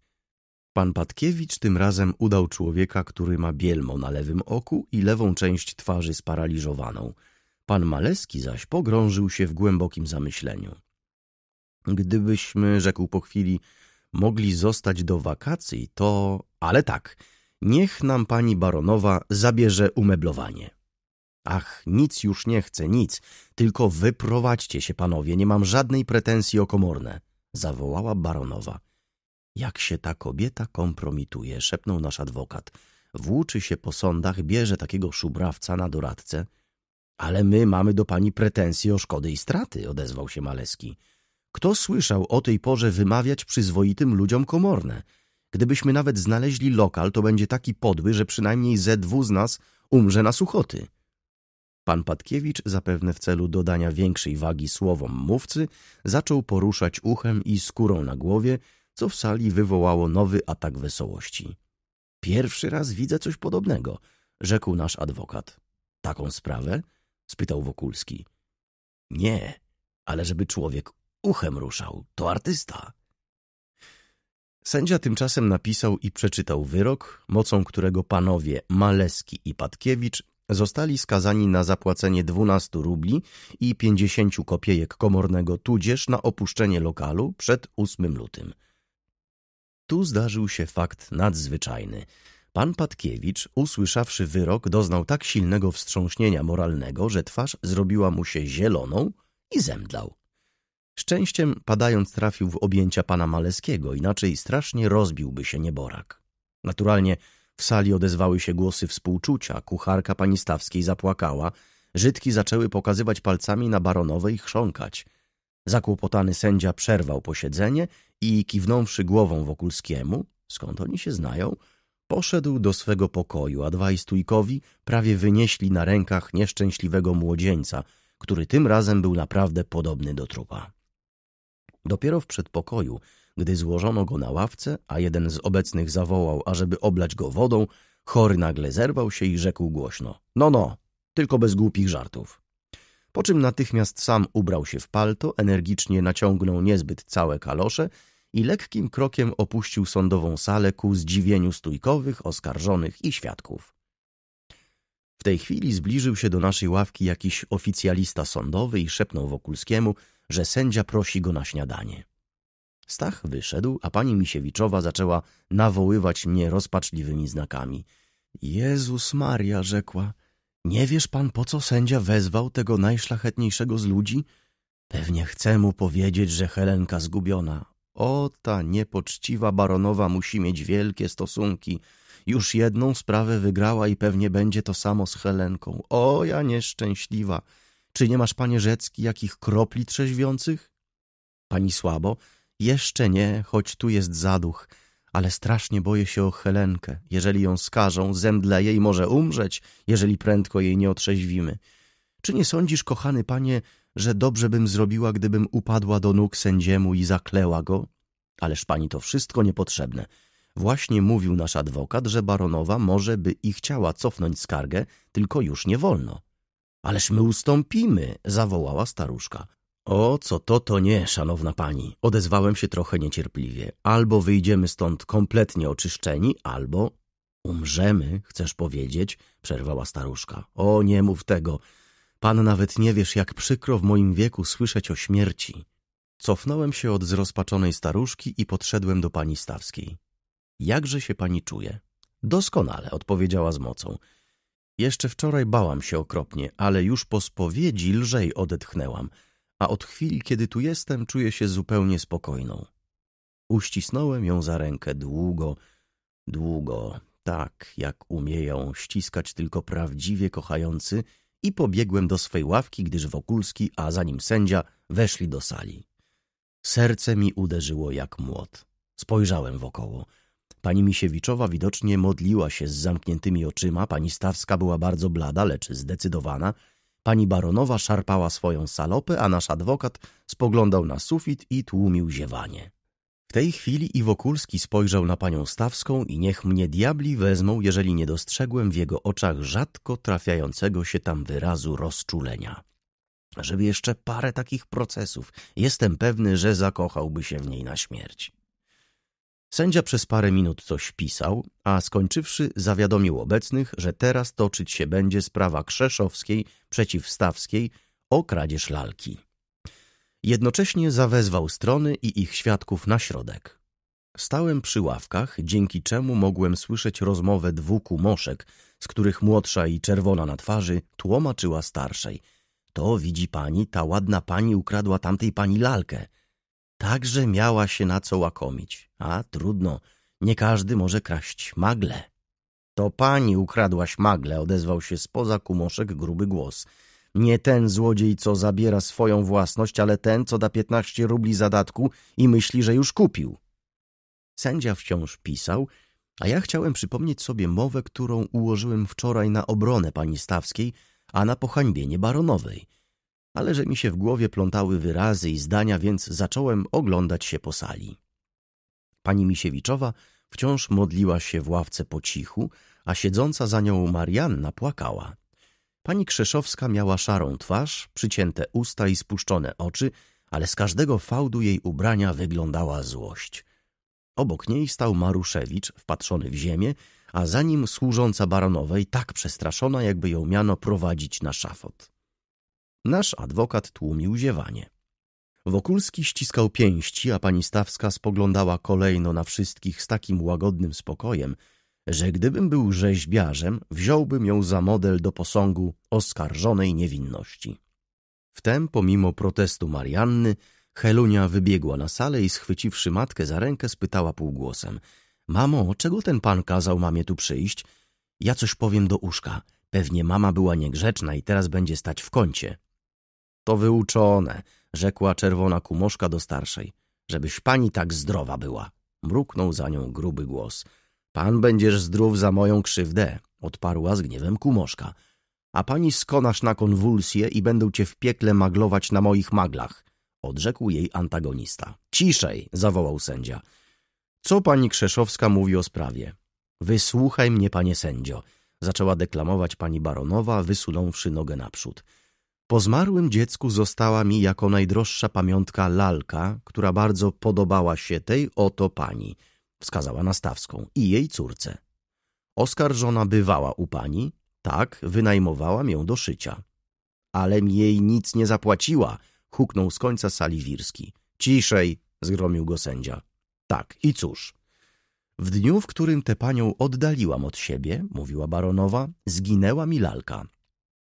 Pan Patkiewicz tym razem udał człowieka, który ma bielmo na lewym oku i lewą część twarzy sparaliżowaną. Pan Maleski zaś pogrążył się w głębokim zamyśleniu. Gdybyśmy, rzekł po chwili, mogli zostać do wakacji, to... Ale tak, niech nam pani baronowa zabierze umeblowanie. Ach, nic już nie chcę, nic. Tylko wyprowadźcie się, panowie, nie mam żadnej pretensji o komorne. Zawołała baronowa. Jak się ta kobieta kompromituje, szepnął nasz adwokat. Włóczy się po sądach, bierze takiego szubrawca na doradcę. Ale my mamy do pani pretensje o szkody i straty, odezwał się Maleski. Kto słyszał o tej porze wymawiać przyzwoitym ludziom komorne? Gdybyśmy nawet znaleźli lokal, to będzie taki podły, że przynajmniej ze dwu z nas umrze na suchoty. Pan Patkiewicz, zapewne w celu dodania większej wagi słowom mówcy, zaczął poruszać uchem i skórą na głowie, co w sali wywołało nowy atak wesołości. Pierwszy raz widzę coś podobnego, rzekł nasz adwokat. Taką sprawę? spytał Wokulski. Nie, ale żeby człowiek uchem ruszał, to artysta. Sędzia tymczasem napisał i przeczytał wyrok, mocą którego panowie Maleski i Patkiewicz Zostali skazani na zapłacenie 12 rubli i 50 kopiejek komornego tudzież na opuszczenie lokalu przed 8 lutym. Tu zdarzył się fakt nadzwyczajny. Pan Patkiewicz, usłyszawszy wyrok, doznał tak silnego wstrząśnienia moralnego, że twarz zrobiła mu się zieloną i zemdlał. Szczęściem padając trafił w objęcia pana Maleskiego, inaczej strasznie rozbiłby się nieborak. Naturalnie w sali odezwały się głosy współczucia, kucharka pani Stawskiej zapłakała, Żydki zaczęły pokazywać palcami na baronowej i chrząkać. Zakłopotany sędzia przerwał posiedzenie i kiwnąwszy głową Wokulskiemu, skąd oni się znają, poszedł do swego pokoju, a dwaj stójkowi prawie wynieśli na rękach nieszczęśliwego młodzieńca, który tym razem był naprawdę podobny do trupa. Dopiero w przedpokoju gdy złożono go na ławce, a jeden z obecnych zawołał, ażeby oblać go wodą, chory nagle zerwał się i rzekł głośno – no, no, tylko bez głupich żartów. Po czym natychmiast sam ubrał się w palto, energicznie naciągnął niezbyt całe kalosze i lekkim krokiem opuścił sądową salę ku zdziwieniu stójkowych, oskarżonych i świadków. W tej chwili zbliżył się do naszej ławki jakiś oficjalista sądowy i szepnął Wokulskiemu, że sędzia prosi go na śniadanie. Stach wyszedł, a pani Misiewiczowa zaczęła nawoływać mnie rozpaczliwymi znakami. Jezus Maria, rzekła, nie wiesz pan, po co sędzia wezwał tego najszlachetniejszego z ludzi? Pewnie chce mu powiedzieć, że Helenka zgubiona. O, ta niepoczciwa baronowa musi mieć wielkie stosunki. Już jedną sprawę wygrała i pewnie będzie to samo z Helenką. O, ja nieszczęśliwa! Czy nie masz, panie Rzecki, jakich kropli trzeźwiących? Pani słabo, jeszcze nie, choć tu jest zaduch, ale strasznie boję się o Helenkę. Jeżeli ją skażą, zemdleje i może umrzeć, jeżeli prędko jej nie otrzeźwimy. Czy nie sądzisz, kochany panie, że dobrze bym zrobiła, gdybym upadła do nóg sędziemu i zakleła go? Ależ pani to wszystko niepotrzebne. Właśnie mówił nasz adwokat, że baronowa może by i chciała cofnąć skargę, tylko już nie wolno. Ależ my ustąpimy, zawołała staruszka. O, co to, to nie, szanowna pani. Odezwałem się trochę niecierpliwie. Albo wyjdziemy stąd kompletnie oczyszczeni, albo... Umrzemy, chcesz powiedzieć? Przerwała staruszka. O, nie mów tego. Pan nawet nie wiesz, jak przykro w moim wieku słyszeć o śmierci. Cofnąłem się od zrozpaczonej staruszki i podszedłem do pani Stawskiej. Jakże się pani czuje? Doskonale, odpowiedziała z mocą. Jeszcze wczoraj bałam się okropnie, ale już po spowiedzi lżej odetchnęłam a od chwili, kiedy tu jestem, czuję się zupełnie spokojną. Uścisnąłem ją za rękę długo, długo, tak jak umieją ściskać tylko prawdziwie kochający i pobiegłem do swej ławki, gdyż Wokulski, a za nim sędzia, weszli do sali. Serce mi uderzyło jak młot. Spojrzałem wokoło. Pani Misiewiczowa widocznie modliła się z zamkniętymi oczyma, pani Stawska była bardzo blada, lecz zdecydowana – Pani baronowa szarpała swoją salopę, a nasz adwokat spoglądał na sufit i tłumił ziewanie. W tej chwili Iwokulski spojrzał na panią Stawską i niech mnie diabli wezmą, jeżeli nie dostrzegłem w jego oczach rzadko trafiającego się tam wyrazu rozczulenia. Żeby jeszcze parę takich procesów, jestem pewny, że zakochałby się w niej na śmierć. Sędzia przez parę minut coś pisał, a skończywszy zawiadomił obecnych, że teraz toczyć się będzie sprawa Krzeszowskiej przeciw Stawskiej o kradzież lalki. Jednocześnie zawezwał strony i ich świadków na środek. Stałem przy ławkach, dzięki czemu mogłem słyszeć rozmowę dwóch kumoszek, z których młodsza i czerwona na twarzy tłumaczyła starszej. To widzi pani, ta ładna pani ukradła tamtej pani lalkę – także miała się na co łakomić. A trudno, nie każdy może kraść magle. To pani ukradłaś magle, odezwał się spoza kumoszek gruby głos. Nie ten złodziej, co zabiera swoją własność, ale ten, co da piętnaście rubli zadatku i myśli, że już kupił. Sędzia wciąż pisał, a ja chciałem przypomnieć sobie mowę, którą ułożyłem wczoraj na obronę pani Stawskiej, a na pohańbienie baronowej – ale że mi się w głowie plątały wyrazy i zdania, więc zacząłem oglądać się po sali. Pani Misiewiczowa wciąż modliła się w ławce po cichu, a siedząca za nią Marianna płakała. Pani Krzeszowska miała szarą twarz, przycięte usta i spuszczone oczy, ale z każdego fałdu jej ubrania wyglądała złość. Obok niej stał Maruszewicz, wpatrzony w ziemię, a za nim służąca baronowej, tak przestraszona, jakby ją miano prowadzić na szafot. Nasz adwokat tłumił ziewanie. Wokulski ściskał pięści, a pani Stawska spoglądała kolejno na wszystkich z takim łagodnym spokojem, że gdybym był rzeźbiarzem, wziąłbym ją za model do posągu oskarżonej niewinności. Wtem, pomimo protestu Marianny, Helunia wybiegła na salę i schwyciwszy matkę za rękę, spytała półgłosem — Mamo, czego ten pan kazał mamie tu przyjść? Ja coś powiem do uszka. Pewnie mama była niegrzeczna i teraz będzie stać w kącie. To wyuczone, rzekła czerwona kumoszka do starszej. Żebyś pani tak zdrowa była. Mruknął za nią gruby głos. Pan będziesz zdrów za moją krzywdę, odparła z gniewem kumoszka. A pani skonasz na konwulsję i będą cię w piekle maglować na moich maglach, odrzekł jej antagonista. Ciszej, zawołał sędzia. Co pani Krzeszowska mówi o sprawie? Wysłuchaj mnie, panie sędzio, zaczęła deklamować pani baronowa, wysunąwszy nogę naprzód. Po zmarłym dziecku została mi jako najdroższa pamiątka lalka, która bardzo podobała się tej oto pani, wskazała na Stawską i jej córce. Oskarżona bywała u pani, tak, wynajmowałam ją do szycia. Alem jej nic nie zapłaciła, huknął z końca sali Wirski. Ciszej, zgromił go sędzia. Tak, i cóż. W dniu, w którym tę panią oddaliłam od siebie, mówiła baronowa, zginęła mi lalka.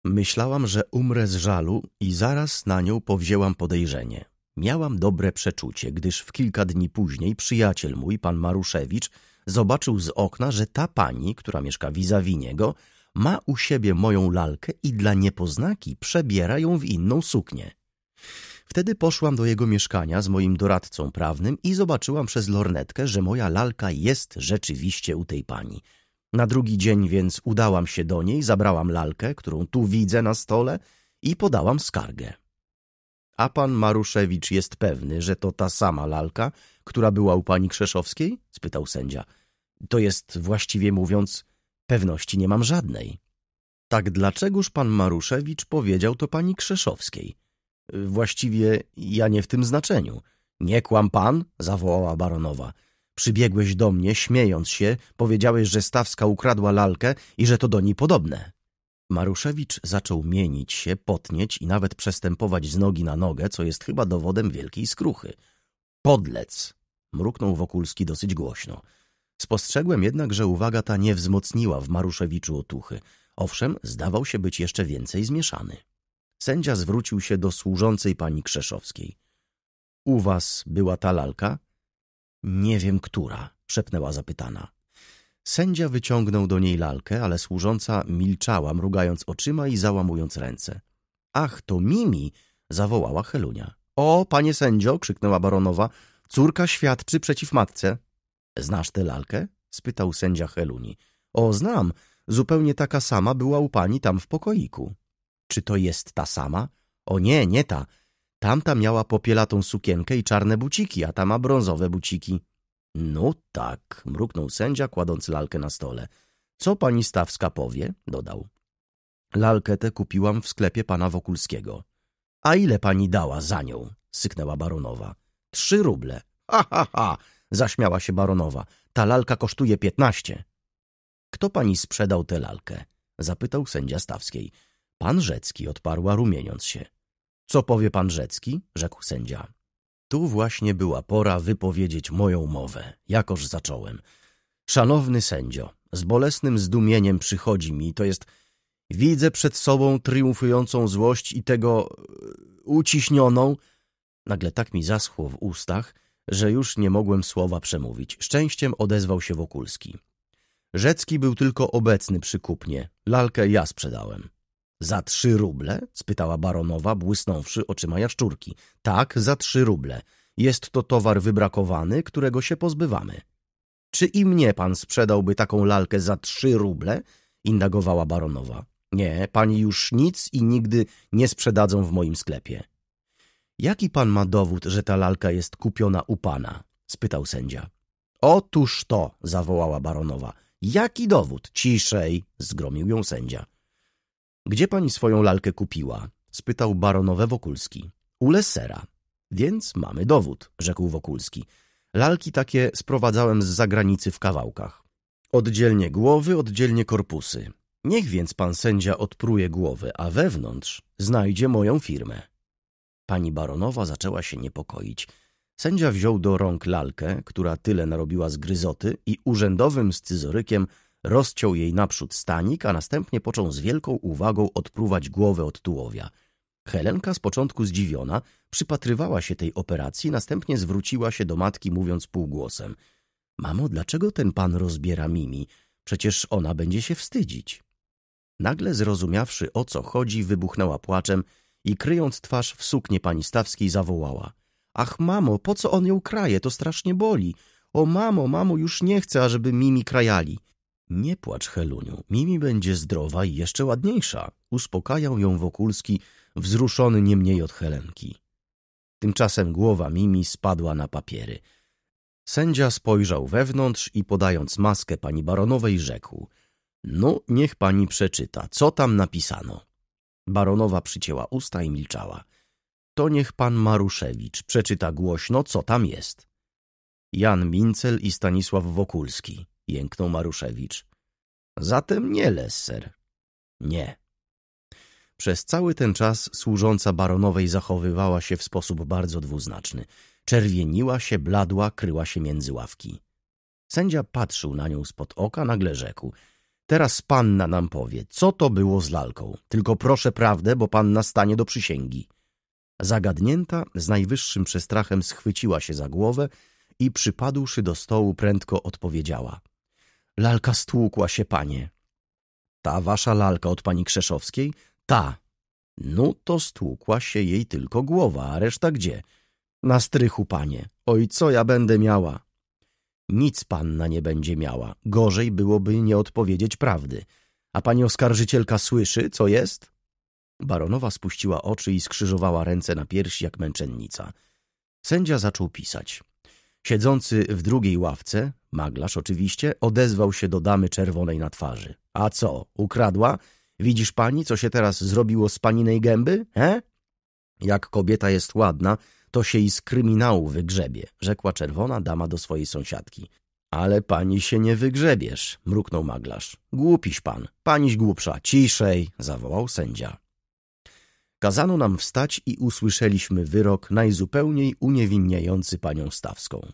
Myślałam, że umrę z żalu i zaraz na nią powzięłam podejrzenie. Miałam dobre przeczucie, gdyż w kilka dni później przyjaciel mój, pan Maruszewicz, zobaczył z okna, że ta pani, która mieszka vis-a-vis niego, ma u siebie moją lalkę i dla niepoznaki przebiera ją w inną suknię. Wtedy poszłam do jego mieszkania z moim doradcą prawnym i zobaczyłam przez lornetkę, że moja lalka jest rzeczywiście u tej pani. Na drugi dzień więc udałam się do niej, zabrałam lalkę, którą tu widzę na stole i podałam skargę. A pan Maruszewicz jest pewny, że to ta sama lalka, która była u pani Krzeszowskiej? spytał sędzia. To jest, właściwie mówiąc, pewności nie mam żadnej. Tak dlaczegoż pan Maruszewicz powiedział to pani Krzeszowskiej? Właściwie ja nie w tym znaczeniu. Nie kłam pan, zawołała baronowa. Przybiegłeś do mnie, śmiejąc się, powiedziałeś, że Stawska ukradła lalkę i że to do niej podobne. Maruszewicz zaczął mienić się, potnieć i nawet przestępować z nogi na nogę, co jest chyba dowodem wielkiej skruchy. Podlec! mruknął Wokulski dosyć głośno. Spostrzegłem jednak, że uwaga ta nie wzmocniła w Maruszewiczu otuchy. Owszem, zdawał się być jeszcze więcej zmieszany. Sędzia zwrócił się do służącej pani Krzeszowskiej. — U was była ta lalka? Nie wiem, która, szepnęła zapytana. Sędzia wyciągnął do niej lalkę, ale służąca milczała, mrugając oczyma i załamując ręce. Ach, to Mimi! zawołała Helunia. O, panie sędzio! krzyknęła baronowa. Córka świadczy przeciw matce. Znasz tę lalkę? spytał sędzia Heluni. O, znam. Zupełnie taka sama była u pani tam w pokoiku. Czy to jest ta sama? O nie, nie ta. Tamta miała popielatą sukienkę i czarne buciki, a ta ma brązowe buciki. No tak, mruknął sędzia, kładąc lalkę na stole. Co pani Stawska powie? dodał. Lalkę tę kupiłam w sklepie pana Wokulskiego. A ile pani dała za nią? syknęła baronowa. Trzy ruble. Ha, ha, ha! zaśmiała się baronowa. Ta lalka kosztuje piętnaście. Kto pani sprzedał tę lalkę? zapytał sędzia Stawskiej. Pan Rzecki odparła rumieniąc się. Co powie pan Rzecki? rzekł sędzia. Tu właśnie była pora wypowiedzieć moją mowę, jakoż zacząłem. Szanowny sędzio, z bolesnym zdumieniem przychodzi mi, to jest, widzę przed sobą triumfującą złość i tego e, uciśnioną. Nagle tak mi zaschło w ustach, że już nie mogłem słowa przemówić. Szczęściem odezwał się Wokulski. Rzecki był tylko obecny przy kupnie. Lalkę ja sprzedałem. Za trzy ruble? spytała baronowa, błysnąwszy oczyma jaszczurki. Tak, za trzy ruble. Jest to towar wybrakowany, którego się pozbywamy. Czy i mnie pan sprzedałby taką lalkę za trzy ruble? indagowała baronowa. Nie, pani już nic i nigdy nie sprzedadzą w moim sklepie. Jaki pan ma dowód, że ta lalka jest kupiona u pana? spytał sędzia. Otóż to, zawołała baronowa. Jaki dowód? Ciszej, zgromił ją sędzia. Gdzie pani swoją lalkę kupiła? spytał baronowe Wokulski. U Lesera. Więc mamy dowód, rzekł Wokulski. Lalki takie sprowadzałem z zagranicy w kawałkach. Oddzielnie głowy, oddzielnie korpusy. Niech więc pan sędzia odpruje głowy, a wewnątrz znajdzie moją firmę. Pani baronowa zaczęła się niepokoić. Sędzia wziął do rąk lalkę, która tyle narobiła zgryzoty i urzędowym scyzorykiem Rozciął jej naprzód stanik, a następnie począł z wielką uwagą odpruwać głowę od tułowia. Helenka z początku zdziwiona przypatrywała się tej operacji, następnie zwróciła się do matki mówiąc półgłosem. Mamo, dlaczego ten pan rozbiera Mimi? Przecież ona będzie się wstydzić. Nagle zrozumiawszy o co chodzi, wybuchnęła płaczem i kryjąc twarz w suknie pani Stawskiej zawołała. Ach, mamo, po co on ją kraje? To strasznie boli. O, mamo, mamo, już nie chcę, ażeby Mimi krajali. Nie płacz, Heluniu, Mimi będzie zdrowa i jeszcze ładniejsza, uspokajał ją Wokulski, wzruszony nie mniej od Helenki. Tymczasem głowa Mimi spadła na papiery. Sędzia spojrzał wewnątrz i podając maskę pani baronowej rzekł – No, niech pani przeczyta, co tam napisano. Baronowa przycięła usta i milczała. To niech pan Maruszewicz przeczyta głośno, co tam jest. Jan Mincel i Stanisław Wokulski jęknął Maruszewicz. Zatem nie, Lesser. Nie. Przez cały ten czas służąca baronowej zachowywała się w sposób bardzo dwuznaczny. Czerwieniła się, bladła, kryła się między ławki. Sędzia patrzył na nią spod oka, nagle rzekł. Teraz panna nam powie, co to było z lalką. Tylko proszę prawdę, bo panna stanie do przysięgi. Zagadnięta, z najwyższym przestrachem schwyciła się za głowę i przypadłszy do stołu prędko odpowiedziała. Lalka stłukła się, panie. Ta wasza lalka od pani Krzeszowskiej? Ta. No to stłukła się jej tylko głowa, a reszta gdzie? Na strychu, panie. Oj, co ja będę miała? Nic panna nie będzie miała. Gorzej byłoby nie odpowiedzieć prawdy. A pani oskarżycielka słyszy, co jest? Baronowa spuściła oczy i skrzyżowała ręce na piersi jak męczennica. Sędzia zaczął pisać. Siedzący w drugiej ławce, maglarz oczywiście, odezwał się do damy czerwonej na twarzy. A co, ukradła? Widzisz pani, co się teraz zrobiło z paninej gęby, he? Jak kobieta jest ładna, to się i z kryminału wygrzebie, rzekła czerwona dama do swojej sąsiadki. Ale pani się nie wygrzebiesz, mruknął maglarz. Głupiś pan, paniś głupsza, ciszej, zawołał sędzia. Kazano nam wstać i usłyszeliśmy wyrok najzupełniej uniewinniający panią Stawską.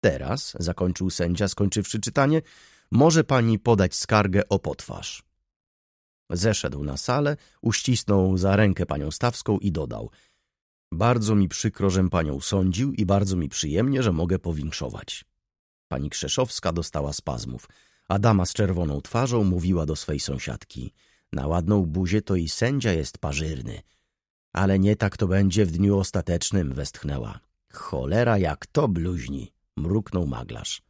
Teraz, zakończył sędzia, skończywszy czytanie, może pani podać skargę o potwarz. Zeszedł na salę, uścisnął za rękę panią Stawską i dodał Bardzo mi przykro, żem panią sądził i bardzo mi przyjemnie, że mogę powinszować. Pani Krzeszowska dostała spazmów, a dama z czerwoną twarzą mówiła do swej sąsiadki Na ładną buzię to i sędzia jest parzyrny – ale nie tak to będzie w dniu ostatecznym, westchnęła. Cholera, jak to bluźni, mruknął maglarz.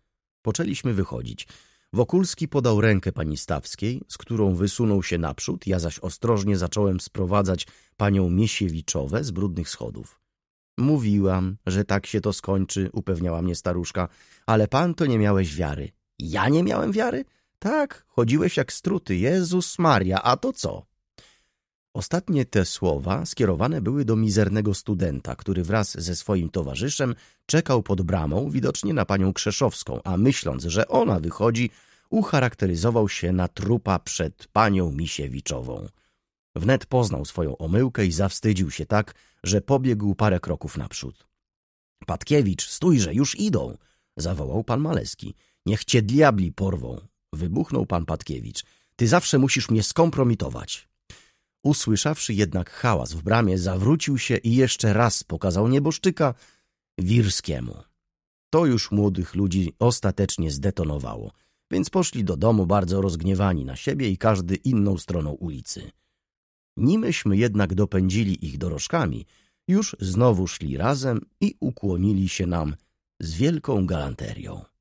Poczęliśmy wychodzić. Wokulski podał rękę pani Stawskiej, z którą wysunął się naprzód, ja zaś ostrożnie zacząłem sprowadzać panią Miesiewiczowe z brudnych schodów. Mówiłam, że tak się to skończy, upewniała mnie staruszka, ale pan to nie miałeś wiary. Ja nie miałem wiary? Tak, chodziłeś jak struty, Jezus Maria, a to co? Ostatnie te słowa skierowane były do mizernego studenta, który wraz ze swoim towarzyszem czekał pod bramą, widocznie na panią Krzeszowską, a myśląc, że ona wychodzi, ucharakteryzował się na trupa przed panią Misiewiczową. Wnet poznał swoją omyłkę i zawstydził się tak, że pobiegł parę kroków naprzód. — Patkiewicz, stójże, już idą! — zawołał pan Maleski. — Niech cię diabli porwą! — wybuchnął pan Patkiewicz. — Ty zawsze musisz mnie skompromitować! Usłyszawszy jednak hałas w bramie, zawrócił się i jeszcze raz pokazał nieboszczyka Wirskiemu. To już młodych ludzi ostatecznie zdetonowało, więc poszli do domu bardzo rozgniewani na siebie i każdy inną stroną ulicy. Nimeśmy jednak dopędzili ich dorożkami, już znowu szli razem i ukłonili się nam z wielką galanterią.